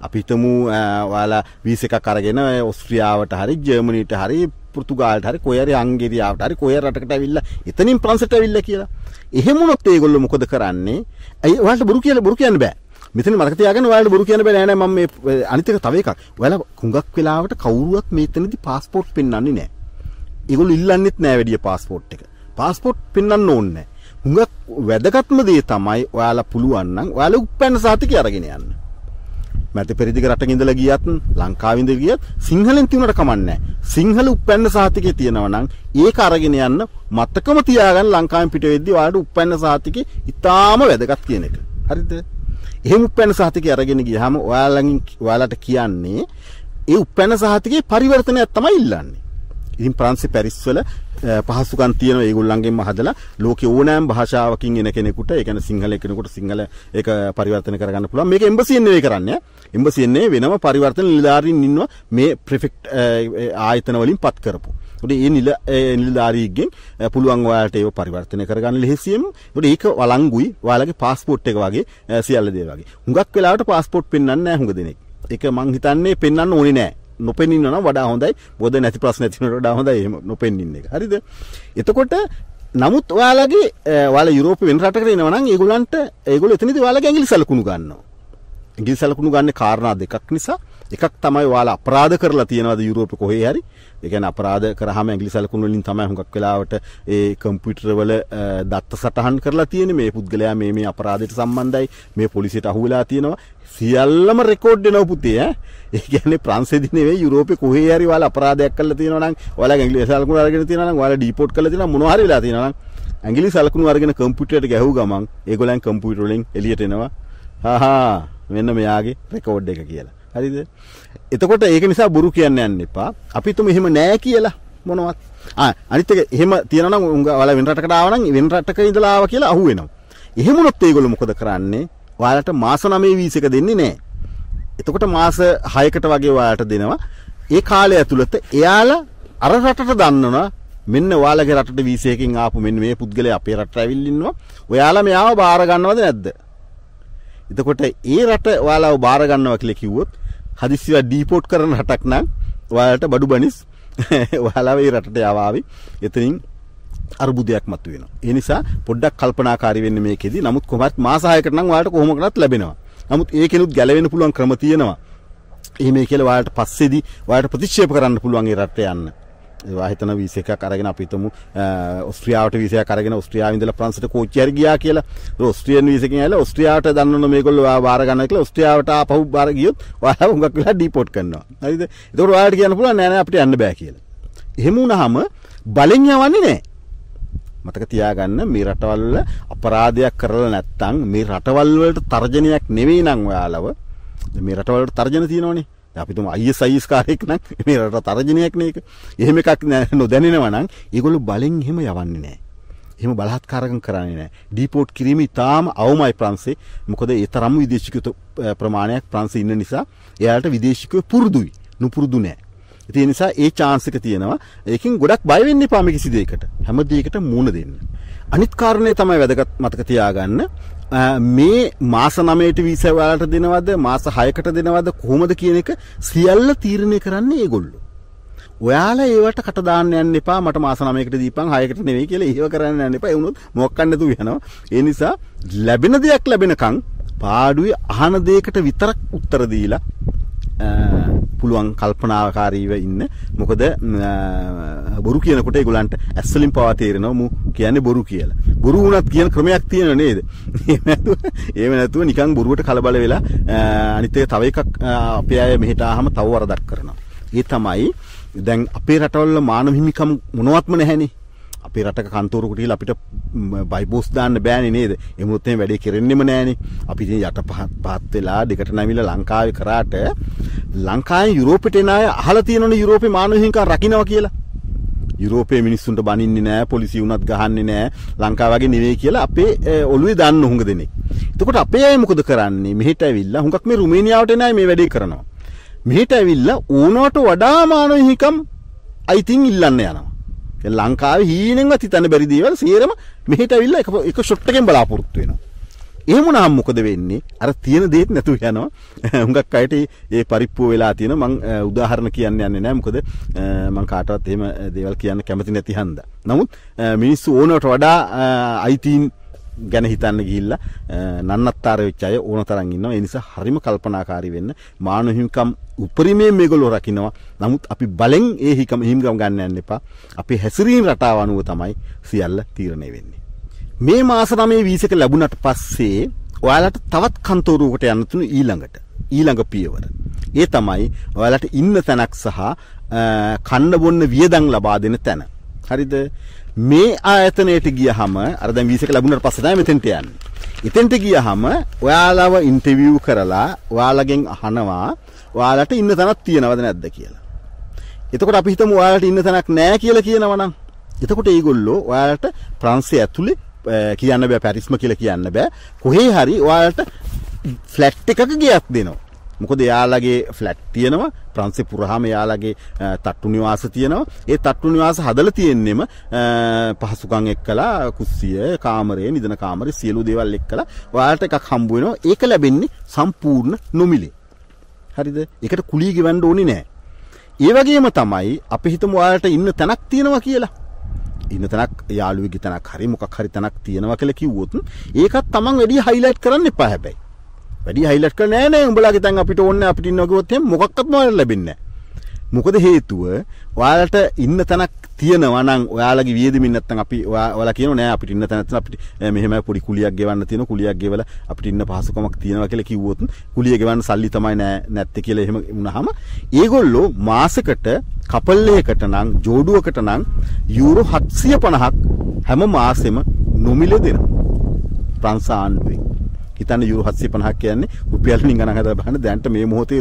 අපිතමු ඔයාලා වීස එකක් අරගෙන ඔස්ට්‍රියාවට හරි ජර්මනීට හරි පුෘතුගාලට හරි කොයර අංගෙරියාවට හරි කොය රටකට ඇවිල්ල එතනින් ප්‍රන්සට ඇවිල්ල කියලා එහෙමුණොත් ඒගොල්ල මොකද කරන්නේ ඇයි වාට බුරු කියල බුරු කියන්න බෑ මෙතන මරකතියගෙන වාට බුරු කියන බෑ නෑන ම අනිතක තව එකක් ඔයාල කුඟක් වෙලාවට කවුරුවත් මෙතනදි පාස්පෝට් පෙන්න්නන්නේ නෑ ඉගොල් ඉල්ලන්නෙත් නෑ වැඩිය පාස්පෝට් එක පාස්පෝට් පෙන්න්න ඕන්න හුඟක් වැදගත්ම දේ තමයි ඔයාලා පුළුවන්න්න ඔයාල උපැන්න සාතික අරගෙන යන්න මැට පෙරදිග රටක ඉඳලා ගියත් ලංකාවේ ඉඳලා ගියත් සිංහලෙන් තිබුණට කමන්නේ සිංහල උපැන්න සාහිතිකේ තියෙනවා නම් ඒක අරගෙන යන්න මතකම තියාගන්න ලංකාවෙන් පිට වෙද්දී ඔයාලට උපැන්න සාහිතිකේ ඉතාම වැදගත් කියන එක. හරිද? එහෙම උපැන්න සාහිතිකේ අරගෙන ගියාම ඔයාලගෙන් ඔයාලට කියන්නේ ඒ උපැන්න සාහිතිකේ පරිවර්තනයක් තමයි ඉල්ලන්නේ. ඉතින් ප්‍රංශි පැරිස් වල පහසුකම් තියෙනවා ඒගොල්ලන්ගෙන්ම හදලා ලෝකේ ඕනෑම භාෂාවකින් එන කෙනෙකුට ඒ කියන්නේ සිංහල කෙනෙකුට සිංහල ඒක ಪರಿවර්තන කරගන්න පුළුවන්. මේක එම්බසියෙන් නෙවෙයි කරන්නේ. එම්බසියෙන් වෙනම පරිවර්තන නිලධාරීන් ඉන්නවා මේ ප්‍රෙෆෙක්ට් ආයතන වලින් පත් කරපු. ොට ඒ නිල නිලධාරීගෙන් පුළුවන් ඔයාට ඒ පරිවර්තනය කරගන්න ලෙසියම් ොට ඒක වලංගුයි වාලගේ පස්පෝට් එක වගේ සියල්ල දේවගේ හුඟක් වෙලාට පස්පෝට් පෙන්න්න හුඟ දෙනෙක් එක මං හිතන්නේ පෙන්න්න ඕනි නෑ නොපෙන්න්න නම් වඩා හොඳයි බොද නැති ප්‍රස් නැතිනට වඩා හොඳයි නොපෙන්න්න එක හරිද එතකොට නමුත් ඔයාලගේ වල යුරෝප වෙන්රට කරනවනම් ඒගුලන්ට ඒගොල එතනති වාලගේ ඇගිලි සලකුණු ගන්නවා ඇගිලි සලකුණු ගන්න කාරණා දෙකක් නිසා එකක් තමයි ඔයාලා අපරාධ කරලා තියෙනවද යුරෝපේ කොහේ හරි ඒ කියන්නේ අපරාධ කරාම ඇඟිලි සලකුණු වලින් තමයි හුඟක් වෙලාවට ඒ කම්පියුටර් වල දත්ත සටහන් කරලා තියෙන්නේ මේ පුද්ගලයා මේ මේ අපරාධයට සම්බන්ධයි මේ පොලිසියට අහු වෙලා තියෙනවා සියල්ලම රෙකෝඩ් වෙනවා පුතේ ඈ ඒ කියන්නේ ප්‍රංශෙදි නෙවෙයි යුරෝපේ කොහේ හරි ඔයාලා අපරාධයක් කරලා තියෙනවා නම් ඔයාලා ඇඟිලි සලකුණු අරගෙන තියෙනවා නම් ඔයාලා ඩිපෝට් කරලා තියෙනවා මොනවා හරි වෙලා තියෙනවා නම් ඇඟිලි සලකුණු අරගෙන කම්පියුටරයට ගැහුව ගමන් ඒගොල්ලන් කම්පියුටර් වලින් එළියට එනවා හා හා මෙන්න මෙයාගේ රෙකෝඩ් එක කියලා හරිද එතකොට ඒක නිසා බුරු කියන්න යන්න එපා අපි තුම එහෙම නෑ කියලා මොනවත් අනිත් එක එහෙම තියනවා නම් උංග ඔයාලා වෙන රටකට ආව නම් වෙන රටක ඉඳලා ආවා කියලා අහු වෙනවා එහෙමුණොත් ඒගොල්ලෝ මොකද කරන්නේ ඔයාලට මාස 9 20 එක දෙන්නේ නෑ එතකොට මාස 6කට වගේ ඔයාලට දෙනවා ඒ කාලය ඇතුළත එයාලා අර රටට දන්නවා මෙන්න ඔයාලගේ රටට වීසයකින් ආපු මෙන්න මේ පුද්ගලයා අපේ රටට ඇවිල්ලා ඉන්නවා. ඔයාලා මෙයාව බාර ගන්නවද නැද්ද? එතකොට ඒ රට ඔයාලව බාර ගන්නවා කියලා කිව්වොත් හදිස්සිව ඩීපෝට් කරන රටක් නම් ඔයාලට බඩු බනිස් ඔයාලා මේ රටට යවාවි. එතනින් අර්බුදයක් මතුවෙනවා. ඒ නිසා පොඩ්ඩක් කල්පනාකාරී වෙන්න මේකෙදී. නමුත් කොහොමත් මාස 6කට නම් ඔයාලට කොහොම කරත් ලැබෙනවා. නමුත් ඒකෙනුත් ගැලවෙන්න පුළුවන් ක්‍රම තියෙනවා. එහෙම කියලා ඔයාලට පස්සේදී ඔයාලට ප්‍රතික්ෂේප කරන්න පුළුවන් ඒ රටට යන්න. වාහිතන විසකක් අරගෙන අපිතම ඔස්ට්‍රියාවට විසය කරගෙන ස්ට්‍රියාවන්දල ප්‍රන්සට කෝච්චර ගියා කියලා ඔස්ට්‍රියන් විසක ඇල ස්ට්‍රියාවට දන්න මේකොල් වාරගන්නක ස්ට්‍රියාවට පහු බාරගියොත් වාහ උගක් වෙලා ඩීපොට් කරනවා ඇද දොර වාට කියන්න පුල නෑන අපට යන්න බෑ කියලා එහෙම වුණහම බලෙන් යවන්නේ නෑ මතක තියාගන්න මේ රටවල්ල අපරාධයක් කරලා නැත්තං මේ රටවල්වලට තර්ජනයක් නෙවෙයි නං ඔයාලව මේ රටවලට තර්ජන තියෙනවනේ අපි තුම ISIS කාරෙක් නම් මේ රට තරජනයක් නේ ඒක. එහෙම එකක් නොදැනෙනවා නම් ඒගොල්ලෝ බලෙන් එහෙම යවන්නේ නැහැ. එහෙම බලහත්කාරකම් කරන්නේ නැහැ. ඩිපෝට් කිරීම ඉතාම අවමයි ප්‍රංශේ. මොකද ඒ තරම් විදේශිකයෝ ප්‍රමාණයක් ප්‍රංශේ ඉන්න නිසා එයාලට විදේශිකයෝ පුරුදුයි. නුපුරුදු නැහැ. ඒ නිසා ඒ chance එක තියෙනවා. ඒකෙන් ගොඩක් බය වෙන්න එපා මේ කිසි දෙයකට. හැම දෙයකට මූණ දෙන්න. අනිත් කාරණේ තමයි වැදගත් මතක තියාගන්න. මේ මාස 9ට වීසා ඔයාලට දෙනවද මාස 6කට දෙනවද කොහොමද කියන එක සියල්ල තීරණය කරන්නේ ඒගොල්ලෝ. ඔයාලා ඒවට කට දාන්න යන්න එපා මට මාස 9කට දීපන් 6කට නෙවෙයි කියලා ඒව කරන්න යන්න එපා. ඒ වුණොත් මොකක් නැතුව යනවා. ඒ නිසා ලැබෙන දෙයක් ලැබෙනකන් පාඩුවේ අහන දෙයකට විතරක් උත්තර දීලා පුළුවන් කල්පනාකාරීව ඉන්න මොකද බොරු කියනකොට ඒගොල්ලන්ට ඇස්සලින් පවා තේරෙනවා මු කියන්නේ බොරු කියලා. බොරු වුණත් කියන ක්‍රමයක් තියෙනව නේද? එහෙම නැතුව නිකන් බොරුවට කලබල වෙලා අනිත් එක තව එකක් අපේ අය මෙහෙට ආවම තව වරදක් කරනවා. ඒ තමයි දැන් අපේ රටවල මානව හිමිකම් මොනවත්ම නැහැනේ. අපේ රට කන්තෝරකුටල අපිට බයිබෝස් දාන්න බෑන නේද එමුත්ේ වැඩේ කෙරෙන්නෙම නෑනේ අපි යට පහත් පත් වෙලා දෙකට නැමිල ලංකාව කරාට ලංකායි යුරෝපිටනය අහල තියනන යුරෝපය මානුහිංකා රකිනව කියලා යුරෝපය මිනිස්සුන්ට බනින්න නෑ පොලිසි වුනත් ගහන්න නෑ ලංකාවගේ නෙවේ කියලා අපේ ඔලුවේ දන්න හොඟ දෙනෙක් තකොට අපේ අය මොකද කරන්නේ මෙහිට ඇවිල්ලා හුඟක් මේ රුමේනිියාවට නෑ මේ වැඩේ කරනවා මෙහිට ඇවිල්ල ඕනෝට වඩා මානුහිකම් අයිතින් ඉල්ලන්න යනවා ලංකාවේ හීනෙන්වත් හිතන්න බැරි දේවල් සියරම මෙහෙට ඇවිල්ලා එක එක ෂොට් එකෙන් බලාපොරොත්තු වෙනවා. එහෙම නම් මොකද වෙන්නේ? අර තියෙන දේත් නැතුව යනවා. හුඟක් අයට ඒ පරිප්පුව වෙලා තියෙන මං උදාහරණ කියන්න යන්නේ නැහැ. මොකද මං කාටවත් එහෙම දේවල් කියන්න කැමති නැති හන්දා. නමුත් මිනිස්සු ඕනවට වඩා අයිතීන් ගැන හිතන්න ගිහිල්ලා නන්නත්තර වෙච්ච අය ඕන තරම් ඉන්නවා. ඒ නිසා හරිම කල්පනාකාරී වෙන්න මානවහිමිකම් උපරිමයෙන් මේගොල්ලෝ රකින්නවා. නමුත් අපි බලෙන් ඒ හිකම හිමිකම් ගන්න යන්න එපා. අපේ හැසිරීම රටාව අනුව තමයි සියල්ල තීරණය වෙන්නේ. මේ මාස 9 20ක ලැබුණට පස්සේ ඔයාලට තවත් කන්තෝරුවකට යන්න තුන ඊළඟට ඊළඟ පියවර. ඒ තමයි ඔයාලට ඉන්න තැනක් සහ කන්න බොන්න වියදම් ලබා දෙන තැන. හරිද? මේ ආයතනයට ගියහම අර දැන් වීසක ලැබුණාට පස්සේ තමයි මෙතෙන්ට යන්නේ. එතෙන්ට ගියහම ඔයාලව ඉන්ටර්විව් කරලා ඔයාලගෙන් අහනවා ඔයාලට ඉන්න තැනක් තියෙනවද නැද්ද කියලා. එතකොට අපි හිතමු ඔයාලට ඉන්න තැනක් නැහැ කියලා කියනවනම් එතකොට ඒගොල්ලෝ ඔයාලට ප්‍රංශය ඇතුලේ කියන්න බෑ පැරිස්ම කියලා කියන්න බෑ. කොහේ හරි ඔයාලට ෆ්ලැට් එකක ගියක් දෙනවා. මොකද යාලගේ ෆ්ලැට් තියෙනවා ප්‍රන්සේ පුරහම යාලගේ තට්ටු නිවාස තියෙනවා ඒ තට්ටු නිවාස හදලා තියෙන්නෙම පහසුකම් එක්කලා කුස්සිය කාමරේ නිදන කාමරේ සියලු දේවල් එක්කලා ඔයාලට එකක් හම්බ වෙනවා ඒක ලැබෙන්නේ සම්පූර්ණ නොමිලේ හරිද ඒකට කුලිය ගෙවන්න ඕනේ නෑ ඒ වගේම තමයි අපි හිතමු ඔයාලට ඉන්න තැනක් තියෙනවා කියලා ඉන්න තැනක් යාළුවෙක්ගේ තැනක් හරි මොකක් හරි තැනක් තියෙනවා කියලා කිව්වොත් ඒකත් Taman වැඩි හයිලයිට් කරන්න එපා හැබැයි වැඩි හයිලට් කර නෑ නෑ උඹලගේ තැන් අපිට ඕන්න අපිට ඉන්න ගොත් එහෙම මොකක්වත් මොකට ලැබෙන්නේ නෑ මොකද හේතුව ඔයාලට ඉන්න තැනක් තියෙනවා නම් ඔයාලගේ වියදමින් නැත්නම් අපි ඔයාලා කියනෝ නෑ අපිට ඉන්න තැනක් අපිට මෙහෙම පොඩි කුලියක් ගෙවන්න තියෙනවා කුලියක් ගෙවලා අපිට ඉන්න පහසුකමක් තියෙනවා කියලා කිව්වොත් කුලිය ගෙවන්න සල්ලි තමයි නෑ නැත්තේ කියලා එහෙම වුණාම ඒගොල්ලෝ මාසෙකට කපල් එකකට නම් ජෝඩුවකට නම් යූරෝ 750ක් හැම මාසෙම නොමිලේ දෙනවා ප්‍රංශ ආණ්ඩුවෙන් හිතන්න යුරෝ 750ක් කියන්නේ රුපියල් වලින් ගණන් හදලා බලන්න දැන්ට මේ මොහොතේ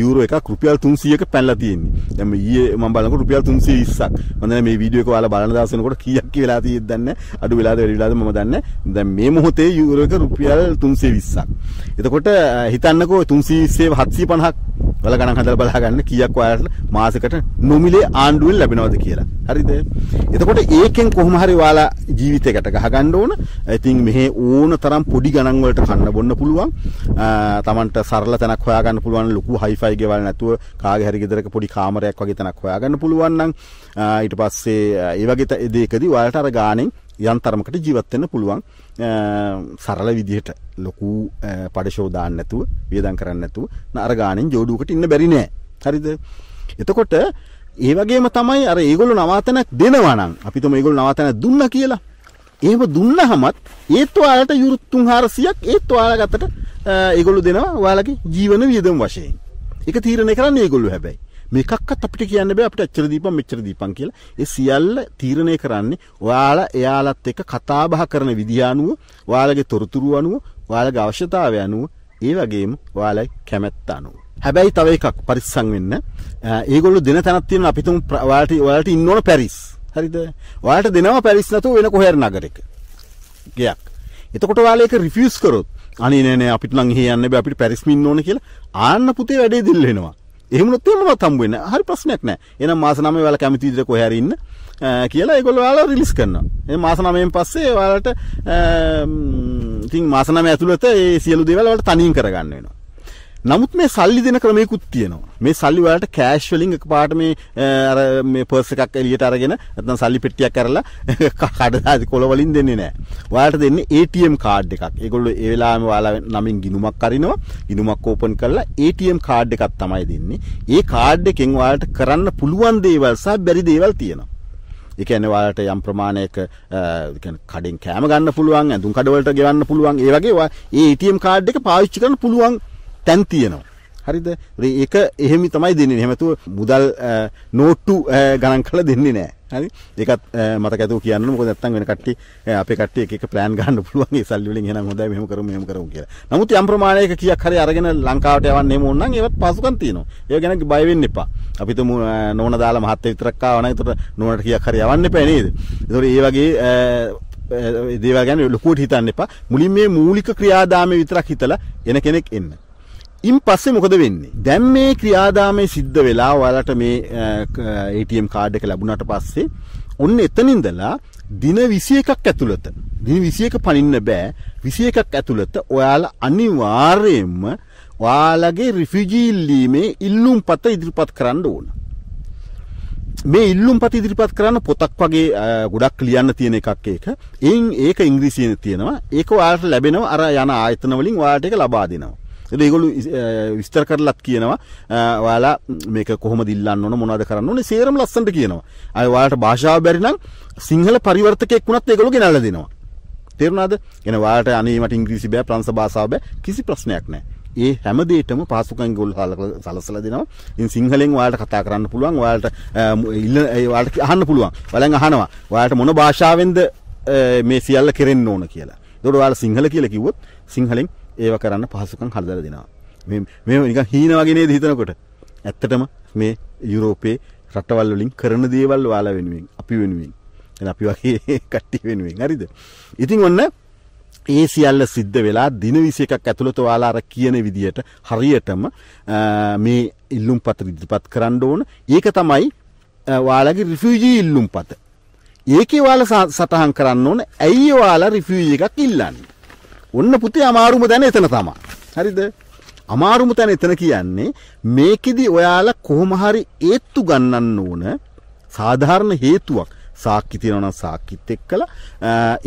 යුරෝ එකක් රුපියල් 300ක පැනලා තියෙන්නේ. දැන් ඊයේ මම බලනකොට රුපියල් 320ක්. මම දැන් මේ වීඩියෝ එක ඔයාලා බලන දවස් වෙනකොට කීයක් කියලා තියෙද්ද දන්නේ අඩු වෙලාද වැඩි වෙලාද මම දන්නේ. දැන් මේ මොහොතේ යුරෝ එක රුපියල් 320ක්. එතකොට හිතන්නකෝ 320 750ක් වල ගණන් හදලා බලාගන්න කීයක් ඔයාලට මාසෙකට නොමිලේ ආණ්ඩුවෙන් ලැබෙනවද කියලා. හරිද? එතකොට ඒකෙන් කොහොම හරි ඔයාලා ජීවිතයකට ගහගන්න ඕන. ඉතින් මෙහි ඕන තරම් පොඩි ගණන් වලට කන්න බොන්න පුළුවන් තමන්ට සරල තැනක් හොයාගන්න පුළුවන් ලොකු හයිෆයි ගෙවල් නැතුව කාගේ හරි ගෙදරක පොඩි කාමරයක් වගේ තැනක් හොයාගන්න පුළුවන් නම් ඊට පස්සේ ඒ වගේ දෙයකදී ඔයාලට අර ගාණෙන් යන්තරමකට ජීවත් වෙන්න පුළුවන් සරල විදිහට ලොකු පඩිෂෝ දාන්න නැතුව වියදම් කරන්න නැතුව අර ගාණෙන් ජෝඩුවකට ඉන්න බැරි නෑ හරිද එතකොට ඒ වගේම තමයි අර ඒගොල්ලෝ නවාතනක් දෙනවා නම් අපි තුම ඒගොල්ලෝ නවාතනක් දුන්නා කියලා එහෙම දුන්නහමත් ඒත් ඔයාලට යුරුත් 300ක් ඒත් ඔයාලා ගතට ඒගොල්ලෝ දෙනවා ඔයාලගේ ජීවන වියදම වශයෙන්. ඒක තීරණය කරන්නේ ඒගොල්ලෝ හැබැයි. මේකක්වත් අපිට කියන්න බෑ අපිට අච්චර දීපන් මෙච්චර දීපන් කියලා. ඒ සියල්ල තීරණය කරන්නේ ඔයාලා එයාලත් එක්ක කතා බහ කරන විදිහ අනුව, ඔයාලගේ තොරතුරු අනුව, ඔයාලගේ අවශ්‍යතාවය අනුව, ඒ වගේම ඔයාලගේ කැමැත්ත අනුව. හැබැයි තව එකක් පරිස්සම් වෙන්න. ඒගොල්ලෝ දෙන තැනක් තියෙනවා අපිටම ඔයාලට ඔයාලට ඉන්න ඕන පැරිස්. හරිද ඔයාට දෙනවා පැරිස් නැතුව වෙන කොහෙර නගරෙක ගයක් එතකොට ඔයාලා ඒක රිෆියුස් කරොත් අනේ නෑ නෑ අපිට නම් එහෙ යන්න බෑ අපිට පැරිස් මින්න ඕන කියලා ආන්න පුතේ වැඩේ දිල්ල වෙනවා එහෙම වුණොත් එහෙමවත් හම්බ වෙන්නේ හරි ප්‍රශ්නයක් නෑ එහෙනම් මාස 9 ඔයාලා කැමති විදිහට කොහේ හරි ඉන්න කියලා ඒගොල්ලෝ ඔයාලා රිලීස් කරනවා එහෙනම් මාස 9න් පස්සේ ඔයාලට ඉතින් මාස 9 ඇතුළත ඒ සියලු දේවල් ඔයාලට තනියෙන් කරගන්න වෙනවා නමුත් මේ සල්ලි දෙන ක්‍රමයකුත් තියෙනවා. මේ සල්ලි වලට කෑෂ් වලින් එකපාරට මේ අර මේ පර්ස් එකක් එළියට අරගෙන නැත්නම් සල්ලි පෙට්ටියක් අරලා කඩදාසි කොළ වලින් දෙන්නේ නැහැ. ඔයාලට දෙන්නේ ATM කාඩ් එකක්. ඒගොල්ලෝ ඒ වෙලාවෙම ඔයාලා නමින් ගිණුමක් අරිනවා. ගිණුමක් ඕපන් කරලා ATM කාඩ් එකක් තමයි දෙන්නේ. ඒ කාඩ් එකෙන් ඔයාලට කරන්න පුළුවන් දේවල් සහ බැරි දේවල් තියෙනවා. එකන වාලට යම් ප්‍රමාණයක කඩින් කෑම ගන්න පුළුවන් ඇඳුම් කඩවලට ගෙවන්න පුළුවන් ඒ වගේ ඒ ඉටම් කාඩ් එක පාවිච්චි කරන්න පුළුවන් තැන් තියෙනවා. හරිද? ඒක එහෙම තමයි දෙන්නේ. එහෙම නැතුව මුදල් නෝට්ටු ගණන් කරලා දෙන්නේ නැහැ. හරි? ඒකත් මතක ඇතුව කියන්න ඕනේ. මොකද නැත්තම් වෙන කට්ටිය අපේ කට්ටිය එක එක ප්ලෑන් ගන්න පුළුවන්. ඒ සල්ලි වලින් එහෙනම් හොඳයි මෙහෙම කරමු මෙහෙම කරමු කියලා. නමුත් යම් ප්‍රමාණයක කීයක් හරි අරගෙන ලංකාවට යවන්න එහෙම ඕන නම් ඒවත් පහසුකම් තියෙනවා. ඒ ගැන බය වෙන්න එපා. අපි තුමු නෝන දාලා මහත්තයා විතරක් ආව නම් ඒතර නෝනට කීයක් හරි යවන්න එපා නේද? ඒතර ඒ වගේ දේවල් ගැන ලොකුවට හිතන්න එපා. මුලින් මේ මූලික ක්‍රියාදාමය විතරක් හිතලා එන කෙනෙක් එන්න. ඉන් පස්සේ මොකද වෙන්නේ දැම් මේ ක්‍රියාදාමය සිද්ධ වෙලා ඔයාලට මේ ATM කාඩ් එක ලැබුණට පස්සේ ඔන්න එතනින්දලා දින 21ක් ඇතුළත දින 21 පනින්න බෑ 21ක් ඇතුළත ඔයාලා අනිවාර්යයෙන්ම ඔයාලගේ රිෆියුජි ඉල්ලීමේ ඉල්ලුම්පත ඉදිරිපත් කරන්න ඕන මේ ඉල්ලුම්පත ඉදිරිපත් කරන්න පොතක් වගේ ගොඩක් ලියන්න තියෙන එකක් ඒක එයින් ඒක ඉංග්‍රීසියෙන් තියෙනවා ඒක ඔයාලට ලැබෙනවා අර යන ආයතන වලින් ඔයාලට ඒක ලබා දෙනවා ඒගොලු විස්තර කරලත් කියනවා ඔයාලා මේක කොහොම දිල්ලන්න ඕන මොනවද කරන්න ඕනේ සේරම ලස්සනට කියනවා. අය ඔයාලට භාෂාව බැරි නම් සිංහල පරිවර්තකයෙක් වුණත් ඒගොල්ලෝ ගෙනල්ලා දෙනවා. තේරුණාද? එන ඔයාලට අනේ මට ඉංග්‍රීසි බෑ, ප්‍රංශ භාෂාව බෑ කිසි ප්‍රශ්නයක් නැහැ. ඒ හැම දෙයකටම පාසුකම් ගොල් සලසලා දෙනවා. ඉතින් සිංහලෙන් ඔයාලට කතා කරන්න පුළුවන්. ඔයාලට ඉල්ල ඔයාලට අහන්න පුළුවන්. ඔයාලෙන් අහනවා. ඔයාලට මොන භාෂාවෙන්ද මේ සියල්ල කෙරෙන්න ඕන කියලා. ඒකට ඔයාලා සිංහල කියලා කිව්වොත් සිංහලෙන් ඒව කරන්න පහසුකම් හදලා දෙනවා. මේ මේ නිකන් හීන වගේ නේද හිතනකොට. ඇත්තටම මේ යුරෝපයේ රටවල් වලින් කරන දේවල් ඔයාලා වෙනුවෙන් අපි වෙනුවෙන් එහෙනම් අපි වගේ කට්ටිය වෙනුවෙන් හරිද? ඉතින් ඔන්න ඒ සියල්ල සිද්ධ වෙලා දින 21ක් ඇතුළත ඔයාලා අර කියන විදියට හරියටම මේ ඉල්ලුම් පත්‍ර ඉදිරිපත් කරන්න ඕන. ඒක තමයි ඔයාලගේ රිෆියුජි ඉල්ලුම් පත්‍ර. ඒකේ ඔයාලා සටහන් කරන්න ඕන. ඇයි ඔයාලා රිෆියුජි එකක් ඉල්ලන්නේ? ඔන්න පුතේ අමාරුම දැන එතන තමා. හරිද? අමාරුම තැන එතන කියන්නේ මේකෙදි ඔයාලා කොහොම හරි ඒත්තු ගන්නන්න ඕන සාධාරණ හේතුවක්. සාක්කි තියෙනවා නම් සාක්කිත් එක්කලා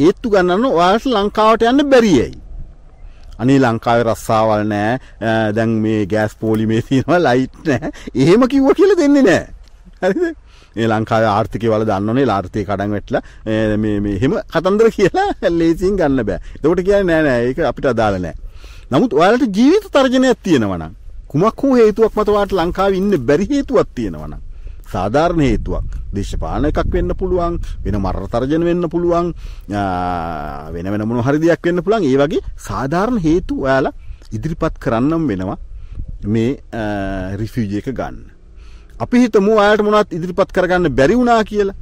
ඒත්තු ගන්නන්න ඔයාලට ලංකාවට යන්න බැරියයි. අනේ ලංකාවේ රස්සාවල් නෑ දැන් මේ ගෑස් පෝලිමේ තියෙනවා ලයිට් නෑ එහෙම කිව්ව කියලා දෙන්නේ නෑ හරිද ලංකාව ආර්ථික වල දන්නනේ ආර්ථය කඩන් වෙටල හෙම කතන්දර කියලා ලේසින් ගන්න බෑ දොට කිය නෑනෑ ඒක අපිට අදාල නෑ නමුත් ඔයාලට ජීවිත තර්ජනයක් තියෙනවනම් කුමක් හෝ හේතුවක් මතවාට ලංකාව ඉන්න බැරි හේතුවක් තියෙනවනම් සාධාරණ හේතුවක් දේශපාන එකක් වෙන්න පුළුවන් වෙන මරතරජන වෙන්න පුළුවන් වෙන වෙන මොන හරි දෙයක් වෙන්න පුළුවන් ඒ වගේ සාධාරණ හේතු ඔයාලා ඉදිරිපත් කරන්නම් වෙනවා මේ රිෆියුජි එක ගන්න අපි හිතමු අයට මොනවත් ඉදිරිපත් කරගන්න බැරි වුණා කියලා.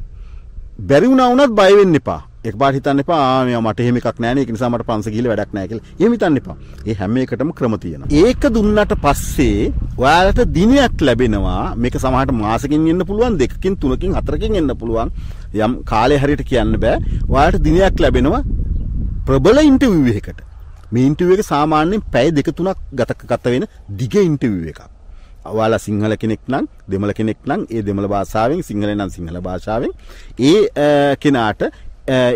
බැරි වුණා වුණත් බය වෙන්න එපා. එකපාරට හිතන්න එපා ආ මෙයා මට එහෙම එකක් නැහැ නේ ඒක නිසා මට පන්ස ගිහිල්ලා වැඩක් නැහැ කියලා. එහෙම හිතන්න එපා. ඒ හැම එකටම ක්‍රම තියෙනවා. ඒක දුන්නට පස්සේ ඔයාලට දිනයක් ලැබෙනවා. මේක සමහරට මාසකින් එන්න පුළුවන්, දෙකකින්, තුනකින්, හතරකින් එන්න පුළුවන්. යම් කාලේ හරියට කියන්න බෑ. ඔයාලට දිනයක් ලැබෙනවා ප්‍රබල ඉන්ටර්විව් එකකට. මේ ඉන්ටර්විව් එක සාමාන්‍යයෙන් පැය දෙක තුනක් ගත වෙන දිග ඉන්ටර්විව් එකක්. ඔයාලා සිංහල කෙනෙක් නම් දෙමළ කෙනෙක් නම් ඒ දෙමළ භාෂාවෙන් සිංහල නම් සිංහල භාෂාවෙන් ඒ කෙනාට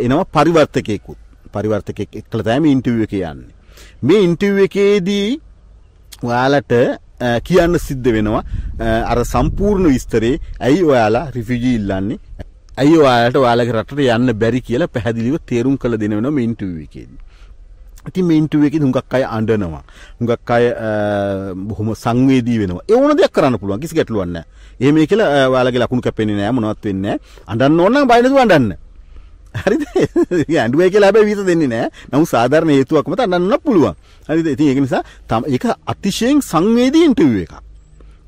එනවා පරිවර්තකයෙකුත් පරිවර්තකයෙක් එක්කලා තමයි ඉන්ටර්විව් එක යන්නේ. මේ ඉන්ටර්විව් එකේදී ඔයාලට කියන්න සිද්ධ වෙනවා අර සම්පූර්ණ විස්තරේ ඇයි ඔයාලා රිෆියුජි ඉල්ලන්නේ ඇයි ඔයාලට ඔයාලගේ රටට යන්න බැරි කියලා පැහැදිලිව තේරුම් කළ දෙන වෙනවා මේ ඉන්ටර්විව් එකේදී. ඉතින් මේ ඉන්ටර්වියු එකේ හුඟක් අය අඬනවා. හුඟක් අය බොහොම සංවේදී වෙනවා. ඒ ඕන දෙයක් කරන්න පුළුවන්. කිසි ගැටලුවක් නැහැ. එහෙම මේ කියලා ඔයාලගේ ලකුණු කැපෙන්නේ නැහැ මොනවත් වෙන්නේ නැහැ. අඬන්න ඕන නම් බය නැතුව අඬන්න. හරිද? ඇඬුවයි කියලා හැබැයි වීස දෙන්නේ නැහැ. නමුත් සාධාරණ හේතුවක් මත අඬන්න පුළුවන්. හරිද? ඉතින් ඒක නිසා ඒක අතිශයින් සංවේදී ඉන්ටර්වියු එකක්.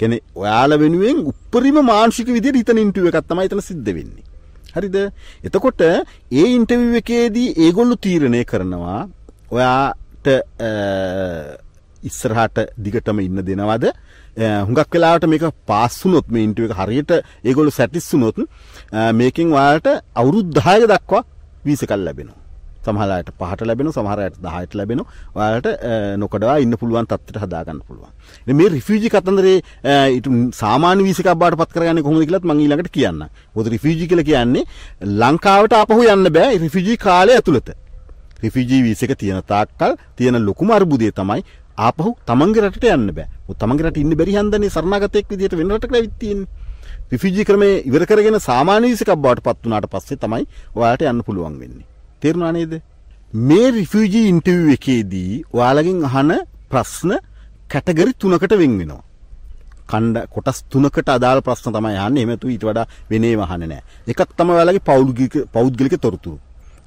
කියන්නේ ඔයාලා වෙනුවෙන් උප්පරිම මානසික විදිහට හිතන ඉන්ටර්වියු එකක් තමයි එතන සිද්ධ වෙන්නේ. හරිද? එතකොට ඒ ඉන්ටර්වියු එකේදී ඒගොල්ලෝ තීරණය කරනවා ඔයාට ඉස්සරහට දිගටම ඉන්න දෙනවද හුඟක් වෙලාවට මේක පාස්සුනොත් මේ ඉන්ටුව එක හරියට ඒගොලු සැටිස්සුනොත් මේකින් වාට අවුරුද්ධාය දක්වා වීසකල් ලැබෙනවා සමහලාට පහට ලැබෙන සමහරයට දහයට ලැබෙන ඔයාලට නොකඩවා ඉන්න පුළුවන් තත්ත්වයට හදාගන්න පුළුවන් මේ රිෆියජි කතන්දරේ සාමාන විසික බාට පත්කරගන්න කොහොමද කියලත් මං ඊළඟට කියන්න හොද රිෆියජි කියලා කියන්නේ ලංකාවට අපහු යන්න බෑ රිෆියජි කාලය ඇතුළත රිෆිජී වීස එක තියෙන තාක්කල් තියෙන ලොකුම අර්බුදය තමයි ආපහු තමන්ගේ රටට යන්න බෑ. මොකද තමන්ගේ රට ඉන්න බැරි හන්දනේ සරණාගතයෙක් විදිහට වෙන රටකට ඇවිත් තියෙන්නේ. රිෆිජී ක්‍රමේ ඉවර කරගෙන සාමාන්‍ය වීසකක් බවට පත් වුණාට පස්සේ තමයි ඔයාලට යන්න පුළුවන් වෙන්නේ. තේරුණා නේද? මේ රිෆිජී ඉන්ටර්විව් එකේදී ඔයාලගෙන් අහන ප්‍රශ්න කැටගරි තුනකට වෙන් වෙනවා. කණ්ඩ කොටස් තුනකට අදාළ ප්‍රශ්න තමයි අහන්නේ. එහෙම තු ඊට වඩා වෙනේම අහන්නේ නැහැ. එකක් තමයි ඔයාලගේ පෞද්ගලික පෞද්ගලික තොරතුරු.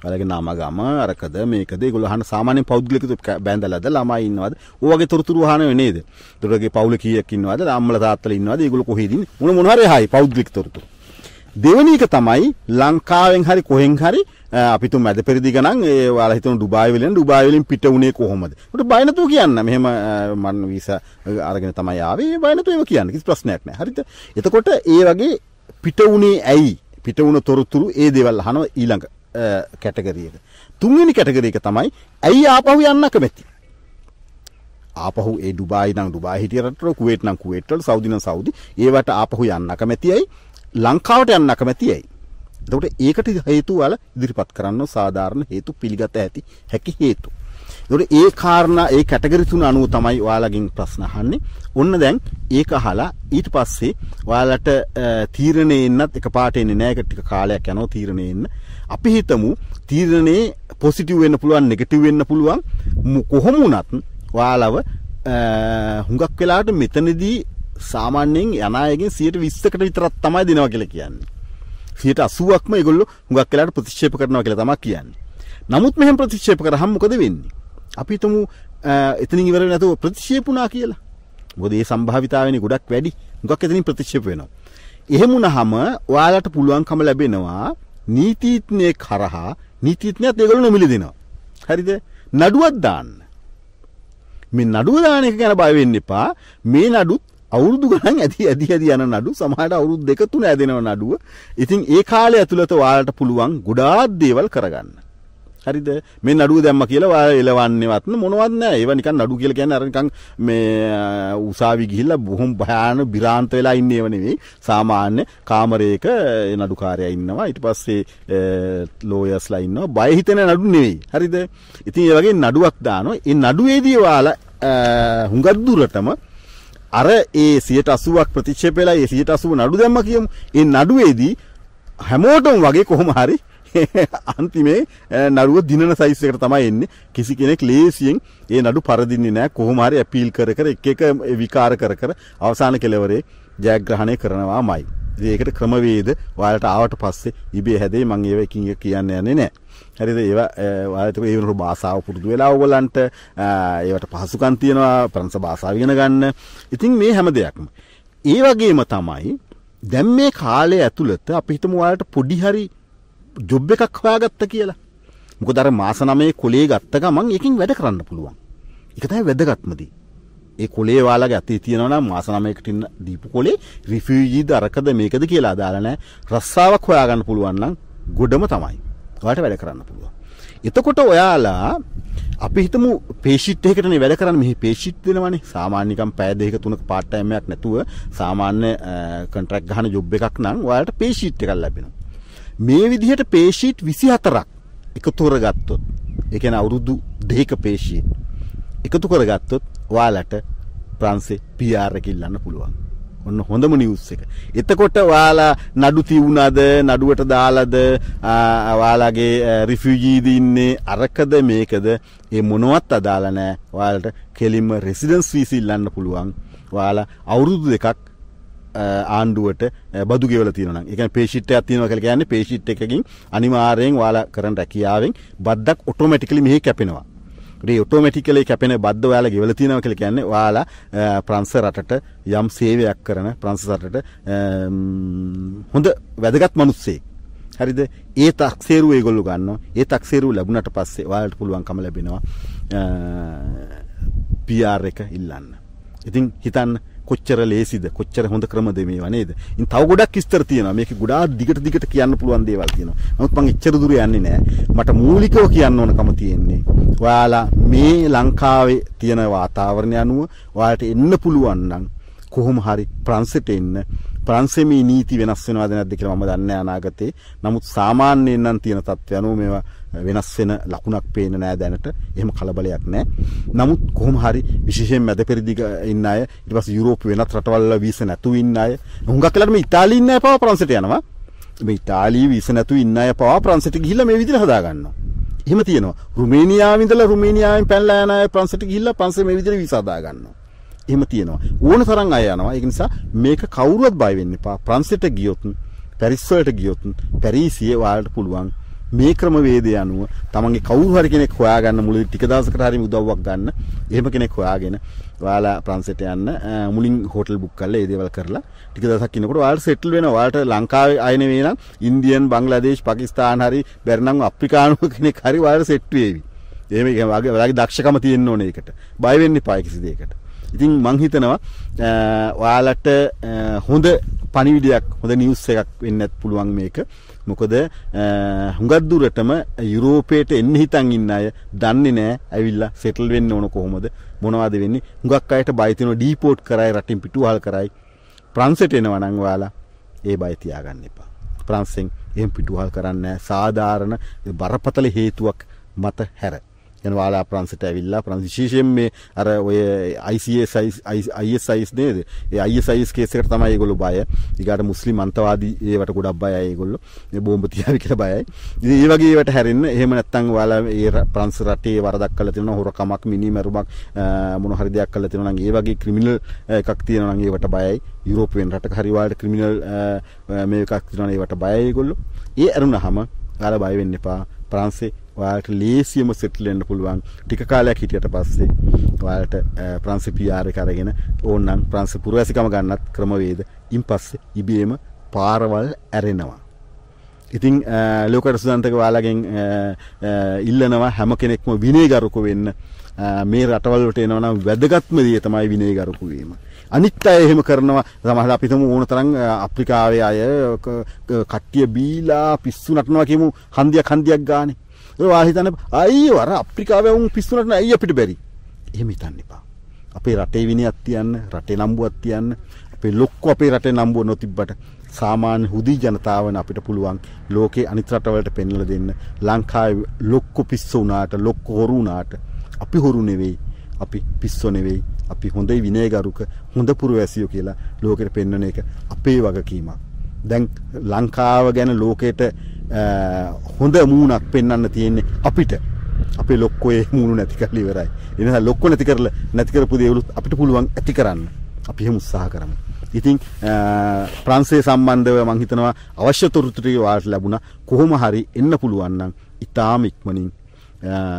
පැලගෙන අමගම අරකද මේකද ගොලහන සාමාන්‍ය පෞද්ගලික බැඳලද ළමයින්නවද ඕගේ තොරතුරු හන නේද දුරගේ පවුල කියකින්නවද අම්මල තාත්තල ඉන්නවද ඒගොල්ලෝ කොහෙද ඉන්නේ මොන මොනවාරි හයි පෞද්ගලික තොරතුරු දෙවෙනි එක තමයි ලංකාවෙන් හරි කොහෙන් හරි අපිට මැද පෙරදි ගණන් ඒ ඔයාලා හිතන ඩුබායි වලින් ඩුබායි වලින් පිට වුණේ කොහොමද? උට බය නැතුව කියන්න. මෙහෙම මම වීසා අරගෙන තමයි ආවේ. බය නැතුව ඒක කියන්න. කිසි ප්‍රශ්නයක් නැහැ. හරිද? එතකොට ඒ වගේ පිට වුණේ ඇයි? පිට වුණ තොරතුරු ඒ දේවල් අහනවා ඊළඟ කැටගරි එක. තුන්වෙනි කැටගරි එක තමයි ඇයි ආපහු යන්න කැමැති? ආපහු ඒ ඩුබායි නම් ඩුබායි හිටිය රටට කුවේට් නම් කුවේට් වල සෞදි නම් සෞදි ඒවට ආපහු යන්න කැමැතියි ලංකාවට යන්න කැමැතියි. එතකොට ඒකට හේතු වල ඉදිරිපත් කරන්න සාධාරණ හේතු පිළිගත ඇති හැකි හේතු. ඒතකොට ඒ කාරණා ඒ කැටගරි තුන අනුව තමයි ඔයාලගෙන් ප්‍රශ්න අහන්නේ. ඔන්න දැන් ඒක අහලා ඊට පස්සේ ඔයාලට තීරණේ එන්නත් එකපාරට එන්නේ නැහැ. ඒක ටික කාලයක් යනවා තීරණේ එන්න. අපි හිතමු තීරණේ පොසිටිව් වෙන්න පුළුවන්, නෙගටිව් වෙන්න පුළුවන්. කොහොම වුණත් ඔයාලව හුඟක් වෙලාට මෙතනදී සාමාන්‍යයෙන් යන අයගෙන් 120කට විතරක් තමයි දෙනවා කියලා කියන්නේ. 80%ක්ම ඒගොල්ලෝ හුඟක් වෙලාට ප්‍රතික්ෂේප කරනවා කියලා තමයි කියන්නේ. නමුත් මෙහෙම ප්‍රතික්ෂේප කරහම මොකද වෙන්නේ? අපි හිතමු එතනින් ඉවර නැතුව ප්‍රතික්ෂේපුණා කියලා. මොකද ඒ සම්භාවිතාවනේ ගොඩක් වැඩි. මොකක් එතනින් ප්‍රතික්ෂේප වෙනවා. එහෙම වුණාම ඔයාලට පුළුවන්කම ලැබෙනවා නීතිඥයේ කරහා නීතිඥයත් ඒගොල්ලෝ නොමිලේ දෙනවා. හරිද? නඩුවක් දාන්න. මේ නඩුව දාන එක ගැන බය වෙන්න එපා. මේ නඩුත් අවුරුදු ගණන් ඇති ඇදි ඇදි යන නඩු සමහරට අවුරුදු දෙක තුන ඇදෙනව නඩුව. ඉතින් ඒ කාලය ඇතුළත ඔයාලට පුළුවන් ගොඩාක් දේවල් කරගන්න. හරිද මේ නඩුව දැම්ම කියලා ඔයාලා එලවන්නේවත් මොනවත් නැහැ. ඒවා නිකන් නඩු කියලා කියන්නේ අර නිකන් මේ උසාවි ගිහිල්ලා බොහොම භයානක බිරාන්ත වෙලා ඉන්නේ ඒව නෙවෙයි. සාමාන්‍ය කාමරයක ඒ නඩුකාරයා ඉන්නවා. ඊට පස්සේ ලෝයර්ස්ලා ඉන්නවා. බය හිතෙන නඩු නෙවෙයි. හරිද? ඉතින් ඒ වගේ නඩුවක් දානවා. ඒ නඩුවේදී ඔයාලා හුඟක් දුරටම අර ඒ සියට අසුවක් ප්‍රතික්ෂේප වෙලා ඒ සියට අසුව නඩු දැම්ම කියමු. ඒ නඩුවේදී හැමෝටම වගේ කොහොම හරි අන්තිමේ නඩුව දිනන සයිස් එකට තමයි එන්නේ. කිසි කෙනෙක් ලේසියෙන් ඒ නඩු පරදින්නේ නැහැ. කොහොම හරි අපීල් කර කර එක එක විකාර කර කර අවසාන කෙලවරේ ජයග්‍රහණය කරනවාමයි. ඉතින් ඒකට ක්‍රමවේද ඔයාලට ආවට පස්සේ ඉබේ හැදෙයි මම ඒව එකින් එක කියන්න යන්නේ නැහැ. හරිද ඒවා ඔයාලට ඒ වෙනකොට භාෂාව පුරුදු වෙලා ඕගලන්ට ඒවට පහසුකම් තියෙනවා ප්‍රංශ භාෂාව ඉගෙන ගන්න. ඉතින් මේ හැම දෙයක්ම. ඒ වගේම තමයි දැන් මේ කාලය ඇතුළත අපි හිතමු ඔයාලට පොඩි හරි ජොබ් එකක් හොයාගත්ත කියලා. මොකද අර මාස 9 කොලේ ගත්ත ගමන් ඒකෙන් වැඩ කරන්න පුළුවන්. ඒක තමයි වැදගත්ම දේ. ඒ කොලේ ඔයාලගේ අතේ තියෙනවා නම් මාස 9කට ඉන්න දීපු කොලේ රිෆියුජීද අරකද මේකද කියලා අදාළ නැහැ. රස්සාවක් හොයාගන්න පුළුවන් නම් ගොඩම තමයි. ඔයාලට වැඩ කරන්න පුළුවන්. එතකොට ඔයාලා අපි හිතමු පේෂිට් එකකට නේ වැඩ කරන්නේ මෙහි පේෂිට් දෙනවනේ සාමාන්‍ය නිකන් පැය දෙකක තුනක පාට් ටයිම් එකක් නැතුව සාමාන්‍ය කොන්ට්‍රැක්ට් ගහන ජොබ් එකක් නම් ඔයාලට පේෂිට් එකක් ලැබෙනවා මේ විදිහට පේශීට් 24ක් එකතු කරගත්තොත් ඒ කියන්නේ අවුරුදු දෙකක පේශීට් එකතු කරගත්තොත් ඔයාලට ප්‍රංශේ PR එක ඉල්ලන්න පුළුවන්. ඔන්න හොඳම නිවස් එක. එතකොට ඔයාලා නඩු තියුණාද නඩුවට දාලාද ඔයාලාගේ රිෆියුජීද ඉන්නේ අරකද මේකද ඒ මොනවත් අදාළ නැහැ. ඔයාලට කෙලින්ම රෙසිඩන්ස් වීසා ඉල්ලන්න පුළුවන්. ඔයාලා අවුරුදු දෙකක් ආණ්ඩුවට බදු ගෙවල තියෙනවා එක පේෂිට්ටයක් තියෙනවා කියලා කියන්නේ පේෂිට් එකකින් අනිවාර්යෙන් ඔයාලා කරන්න රැකියාවෙන් බද්දක් ඔටෝමැටිකලි මෙහි කැපෙනවා ඒ ඔටෝමැටිකලි කැපෙන බද්ද ඔයාලා ගෙවල තියෙනවා කියලා කියන්නේ ඔයාලා ප්‍රංශ රටට යම් සේවයක් කරන ප්‍රංශ රටට හොඳ වැදගත් මිනිස්සෙක් හරිද ඒ තක්සේරුව ඒගොල්ලු ගන්නවා ඒ තක්සේරුව ලැබුණට පස්සේ ඔයාලට පුළුවන්කම ලැබෙනවා PR එක ඉල්ලන්න. ඉතින් හිතන්න කොච්චර ලේසිද කොච්චර හොඳ ක්‍රමද මේවා නේද ඉතින් තව ගොඩක් විස්තර තියෙනවා මේක ගොඩාක් දිගට දිගට කියන්න පුළුවන් දේවල් තියෙනවා නමුත් මම එච්චර දුර යන්නේ නැහැ මට මූලිකව කියන්න ඕනකම තියෙන්නේ ඔයාලා මේ ලංකාවේ තියෙන වාතාවරණය අනුව ඔයාලට එන්න පුළුවන් නම් කොහොම හරි ප්‍රංශයට එන්න ප්‍රංශේ මේ නීති වෙනස් වෙනවද නැද්ද කියලා මම දන්නේ අනාගතේ නමුත් සාමාන්‍යයෙන් නම් තියෙන තත්ත්වය අනුව මේවා වෙනස් වෙන ලකුණක් පේන්නේ නැහැ දැනට. එහෙම කලබලයක් නැහැ. නමුත් කොහොම හරි විශේෂයෙන් මැද පෙරදිග ඉන්න අය ඊට පස්සේ යුරෝප වෙනත් රටවල් වල වීසා නැතුව ඉන්න අය හුඟක් වෙලාවට මේ ඉතාලියේ ඉන්න අය පවා ප්‍රංශයට යනවා. මේ ඉතාලියේ වීසා නැතුව ඉන්න අය පවා ප්‍රංශයට ගිහිල්ලා මේ විදිහට හදා ගන්නවා. එහෙම තියෙනවා. රුමේනියාවේ ඉඳලා රුමේනියාවෙන් පැනලා යන අය ප්‍රංශයට ගිහිල්ලා ප්‍රංශේ මේ විදිහට වීසා හදා ගන්නවා. එහෙම තියෙනවා. ඕන තරම් අය යනවා. ඒක නිසා මේක කවුරුවත් බය වෙන්න එපා. ප්‍රංශයට ගියොත් පැරිස් වලට ගියොත් පැරිසියේ වාලට පුළුවන් මේ ක්‍රමවේදය අනුව තමන්ගේ කවුරු හරි කෙනෙක් හොයාගන්න මුලදී ටික දවසකට හරි උදව්වක් ගන්න. එහෙම කෙනෙක් හොයාගෙන ඔයාලා ප්‍රංශයට යන්න මුලින් හෝටල් බුක් කරලා ඒ දේවල් කරලා ටික දවසක් ඉන්නකොට ඔයාලා සෙටල් වෙනවා. ඔයාලට ලංකාවේ අය නෙවෙයි නම් ඉන්දියන්, බංග්ලාදේශ්, පාකිස්තාන් හරි බැරිනම් අප්‍රිකානු කෙනෙක් හරි ඔයාලා සෙට් වෙවි. එහෙම වගේ ඔයාලගේ දක්ෂකම තියෙන්න ඕනේ ඒකට. බය වෙන්න එපා කිසි දෙයකට. ඉතින් මං හිතනවා ඔයාලට හොඳ පණිවිඩයක් හොඳ නිවුස් එකක් වෙන්නත් පුළුවන් මේක. මොකද හුඟක් දුරටම යුරෝපයට එන්න හිතන් ඉන්න අය දන්නේ නැහැ ඇවිල්ලා සෙටල් වෙන්න ඕන කොහොමද මොනවද වෙන්නේ හුඟක් අයට බය තියෙනවා ඩීපෝට් කරයි රටින් පිටුවහල් කරයි ප්‍රංශයට එනවා නම් ඔයාලා ඒ බය තියාගන්න එපා ප්‍රංශෙන් එහෙම පිටුවහල් කරන්නේ සාධාරණ බරපතල හේතුවක් මත හැර යන වාලා ප්‍රංශයට ඇවිල්ලා ප්‍රංශ විශේෂයෙන් මේ අර ඔය ICS ISIS නේද ඒ ISIS කේස් එකට තමයි ඒගොල්ලෝ බය ඊගාට මුස්ලිම් අන්තවාදී ඒවට ගොඩක් බයයි ඒගොල්ලෝ මේ බෝම්බ තියාවි කියලා බයයි ඉතින් ඒ වගේ ඒවට හැරෙන්න එහෙම නැත්නම් ඔයාලා ඒ ප්‍රංශ රටේ වරදක් කළා තියෙනවා හොරකමක් මිනිමරුමක් මොන හරි දෙයක් කළා තියෙනවා නම් ඒ වගේ ක්‍රිමිනල් එකක් තියෙනවා නම් ඒවට බයයි යුරෝපියන් රටක හරි වාලට ක්‍රිමිනල් මේකක් තියෙනවා ඒවට බයයි ඒගොල්ලෝ ඒ අරුණාම ආලා බය වෙන්න එපා ප්‍රංශේ ඔයාලට ලේසියම සෙටල් වෙන්න පුළුවන්. ටික කාලයක් හිටියට පස්සේ ඔයාලට ප්‍රංශ PR එක අරගෙන ඕනනම් ප්‍රංශ පුරවැසිකම ගන්නත් ක්‍රමවේද ඉන් පස්සේ ඉබේම පාරවල් ඇරෙනවා. ඉතින් ලෝකට සුදන්තක ඔයාලගෙන් ඉල්ලනවා හැම කෙනෙක්ම විනයගරුක වෙන්න මේ රටවල් වලට එනවා නම් වැදගත්ම දේ තමයි විනයගරුක වීම. අනිත් අය එහෙම කරනවා සමහර අපි හිතමු ඕන තරම් අප්‍රිකාවේ අය කට්ටිය බීලා පිස්සු නටනවා කියමු හන්දියක් හන්දියක් ගානේ ඒ වාහිතන අයි වර අප්‍රිකාවේ උන් පිස්සු නටන අය අපිට බැරි එහෙම හිතන්න එපා අපේ රටේ විනයක් තියන්න රටේ නම්බුවක් තියන්න අපේ ලොක්කෝ අපේ රටේ නම්බුව නොතිබ්බට සාමාන්‍ය හුදී ජනතාවන අපිට පුළුවන් ලෝකේ අනිත් රටවලට පෙන්වලා දෙන්න ලංකාවේ ලොක්කෝ පිස්සු වුණාට ලොක්කෝ හොරු වුණාට අපි හොරු නෙවෙයි අපි පිස්සු නෙවෙයි අපි හොඳයි විනයගරුක හොඳ පුරවැසියෝ කියලා ලෝකෙට පෙන්වන එක අපේ වගකීමක්. දැන් ලංකාව ගැන ලෝකෙට හොඳ මූණක් පෙන්වන්න තියෙන්නේ අපිට. අපේ ලොක්කෝ ඒ මූණු නැති කරලා ඉවරයි. එනිසා ලොක්කෝ නැති කරලා නැති කරපු දේවලුත් අපිට පුළුවන් ඇති කරන්න. අපි එහෙම උත්සාහ කරමු. ඉතින් ප්‍රන්සේ සම්බන්ධව මං හිතනවා අවශ්‍ය තොරතුරු ටික වාට ලැබුණා. කොහොම හරි එන්න පුළුවන් නම් ඊටාම ඉක්මනින්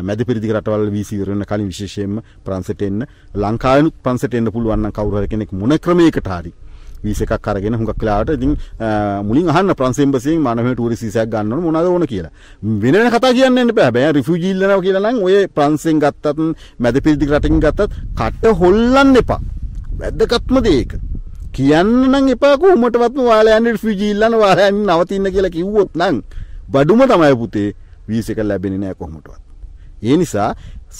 මැද පෙරදිග රටවල් වීසි ඉවරන කලින් විශේෂයෙන්ම ප්‍රංශයට එන්න ලංකාවෙනුත් ප්‍රංශයට එන්න පුළුවන් නම් කවුරු හරි කෙනෙක් මොන ක්‍රමයකට හරි වීස එකක් අරගෙන හුඟක් වෙලාවට ඉතින් මුලින් අහන්න ෆ්‍රන්ස් එම්බසියෙන් මනමේ ටූරිස්ට් වීසාවක් ගන්න ඕන මොනවද ඕන කියලා. වෙන වෙන කතා කියන්න එන්න බෑ. බෑ රිෆියුජි ඉල්ලනවා කියලා නම් ඔය ෆ්‍රන්ස්ෙන් ගත්තත් මැදපිරිදිග රටකින් ගත්තත් කට හොල්ලන්න එපා. වැදගත්ම දේ ඒක. කියන්න නම් එපා කොහොමදවත් ඔයාලා යන්නේ රිෆියුජි ඉල්ලන ඔයාලා යන්නේ නවතින්න කියලා කිව්වොත් නම් බඩුම තමයි පුතේ වීස එක ලැබෙන්නේ නැහැ කොහොමදවත්. ඒ නිසා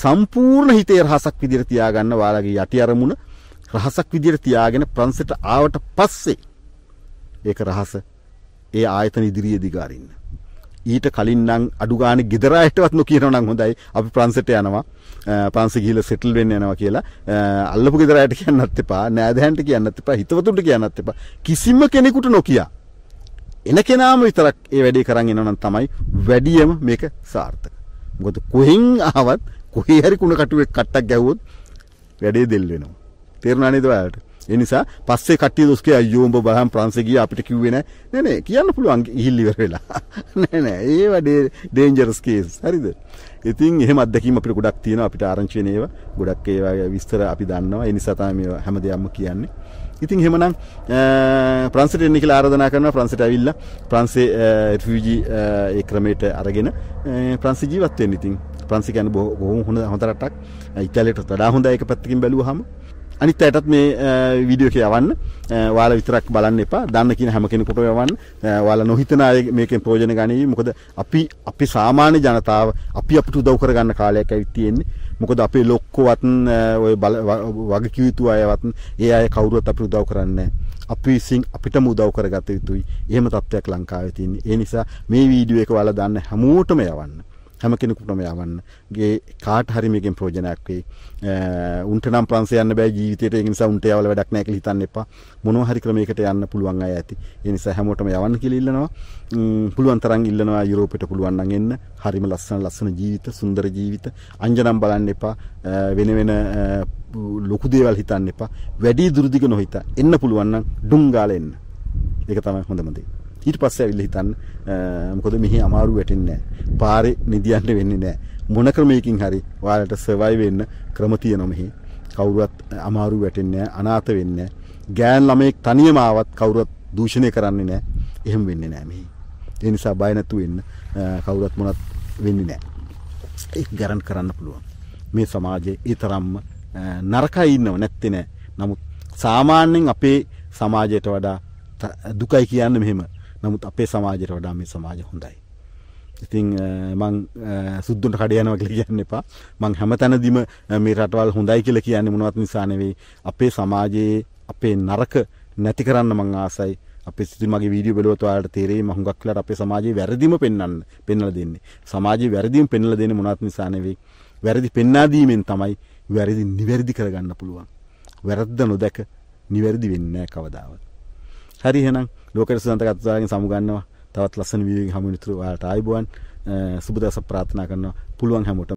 සම්පූර්ණ හිතේ රහසක් විදිහට තියාගන්න ඔයාලගේ යටි අරමුණ රහසක් විදිහට තියාගෙන ප්‍රංශයට ආවට පස්සේ ඒක රහස ඒ ආයතන ඉදිරියේ දිගාරින්න. ඊට කලින් නම් අඩු ගානේ gedara හිටවත් නොකියනවා නම් හොඳයි. අපි ප්‍රංශයට යනවා. ප්‍රංශ ගිහිල්ලා සෙටල් වෙන්න යනවා කියලා අල්ලපු gedara හිට කියන්නත් එපා. නෑදෑයන්ට කියන්නත් එපා. හිතවතුන්ට කියන්නත් එපා. කිසිම කෙනෙකුට නොකිය. එන කෙනාම විතරක් ඒ වැඩේ කරන් එනවා නම් තමයි වැඩියම මේක සාර්ථක. මොකද කොහෙන් ආවත් කොහේ හරි කුණ කටුවෙක් කට්ටක් ගැහුවොත් වැඩේ දෙල් වෙනවා. තේරුණා නේද ඔයාලට? ඒ නිසා පස්සේ කට්ටිය දොස් කිය අයියෝ උඹ බලහන් ප්‍රංශේ ගියා අපිට කිව්වේ නෑ. නෑ නෑ කියන්න පුළුවන් ගිහිල් ඉවර වෙලා. නෑ නෑ ඒ වැඩේ ඩේන්ජරස් කේස්. හරිද? ඉතින් එහෙම අත්දැකීම් අපිට ගොඩක් තියෙනවා අපිට ආරංචි වෙන ඒවා. ගොඩක් ඒවා විස්තර අපි දන්නවා. ඒ නිසා තමයි මේ හැමදේම කියන්නේ. ඉතින් හෙමනම් ප්‍රන්සිට එන්න කියලා ආරාධනා කරනවා ප්‍රන්සිට ඇවිල්ලා ප්‍රන්සේ රිෆියුජි ඒ ක්‍රමයට අරගෙන ප්‍රන්සි ජීවත් වෙන්න ඉතින් ප්‍රන්සි කියන්නේ බොහොම හොඳ හොඳ රටක් ඉතාලියට වඩා හොඳ ඒක පැත්තකින් බැලුවහම අනිත් අයටත් මේ වීඩියෝ එක යවන්න ඔයාලා විතරක් බලන්න එපා දන්න කියන හැම කෙනෙකුටම යවන්න ඔයාලා නොහිතන අය මේකෙන් ප්‍රයෝජන ගනී මොකද අපි අපි සාමාන්‍ය ජනතාව අපි අපිට උදව් කරගන්න කාලයක් ඇවිත් තියෙන්නේ මොකද අපේ ලොක්කෝවත් ඔය වගකියුතු අයවත් ඒ අය කවුරුවත් අපිට උදව් කරන්නේ අපි විසින් අපිටම උදව් කරගත යුතුයි. එහෙම තත්ත්වයක් ලංකාවේ තියෙන. ඒ නිසා මේ වීඩියෝ එක ඔයාලා දාන්න හැමෝටම යවන්න. හැම කෙනෙකුටම යවන්න. ගේ කාට හරි මේකෙන් ප්‍රයෝජනයක් වෙයි. උන්ට නම් ප්‍රංශය යන්න බෑ ජීවිතේට ඒ නිසා උන්ට යවල වැඩක් නැහැ කියලා හිතන්න එපා. මොනවා හරි ක්‍රමයකට යන්න පුළුවන් අය ඇති. ඒ නිසා හැමෝටම යවන්න කියලා ඉල්ලනවා. පුළුවන් තරම් ඉල්ලනවා යුරෝපෙට පුළුවන් නම් එන්න. හරිම ලස්සන ලස්සන ජීවිත, සුන්දර ජීවිත. අංජනම් බලන්න එපා. වෙන වෙන ලොකු දේවල් හිතන්න එපා. වැඩි දුරදිග නොහිතා. එන්න පුළුවන් නම් ඩුංගාලා එන්න. ඒක තමයි හොඳම දේ. ඊට පස්සේ ඇවිල්ලා හිතන්න මොකද මෙහි අමාරු වැටෙන්නේ නැහැ. පාරේ නිදියන්න වෙන්නේ නැහැ. මොන ක්‍රමයකින් හරි ඔයාලට සර්වයිව් වෙන්න ක්‍රම තියෙනවා මෙහි. කවුරුවත් අමාරු වැටෙන්නේ නැහැ. අනාථ වෙන්නේ නැහැ. ගෑන් ළමෙක් තනියම ආවත් කවුරුවත් දූෂණය කරන්නේ නැහැ. එහෙම වෙන්නේ නැහැ මෙහි. ඒ නිසා බය නැතුව ඉන්න කවුරුත් මොනවත් වෙන්නේ නැහැ. ඒක ගරන් කරන්න පුළුවන්. මේ සමාජයේ ඒ තරම්ම නරකයි ඉන්නව නැත්තේ නෑ. නමුත් සාමාන්‍යයෙන් අපේ සමාජයට වඩා දුකයි කියන්නේ මෙහෙම නමුත් අපේ සමාජයට වඩා මේ සමාජ හොඳයි. ඉතින් මං සුද්දුන්ට කඩ යනවා කියලා කියන්න එපා. මං හැමතැනදීම මේ රටවල් හොඳයි කියලා කියන්නේ මොනවත් නිසා නෙවෙයි. අපේ සමාජයේ අපේ නරක නැති කරන්න මං ආසයි. අපේ සිතු මගේ වීඩියෝ බලුවත් ඔයාලට තේරෙයි මම හුඟක් වෙලාවට අපේ සමාජයේ වැරදිම පෙන්වන්න පෙන්වලා දෙන්නේ. සමාජයේ වැරදිම පෙන්වලා දෙන්නේ මොනවත් නිසා නෙවෙයි. වැරදි පෙන්වා දීමෙන් තමයි වැරදි නිවැරදි කරගන්න පුළුවන්. වැරද්ද නොදැක නිවැරදි වෙන්නේ නැහැ කවදාවත්. හරි එහෙනම් ලෝකයට සුන්දර කතාවකින් සමුගන්නවා. තවත් ලස්සන වීඩියෝ එකකින් හමු වෙන තුරු ඔයාලට ආයුබෝවන්. සුබ දවසක් ප්‍රාර්ථනා කරනවා. පුළුවන් හැමෝටම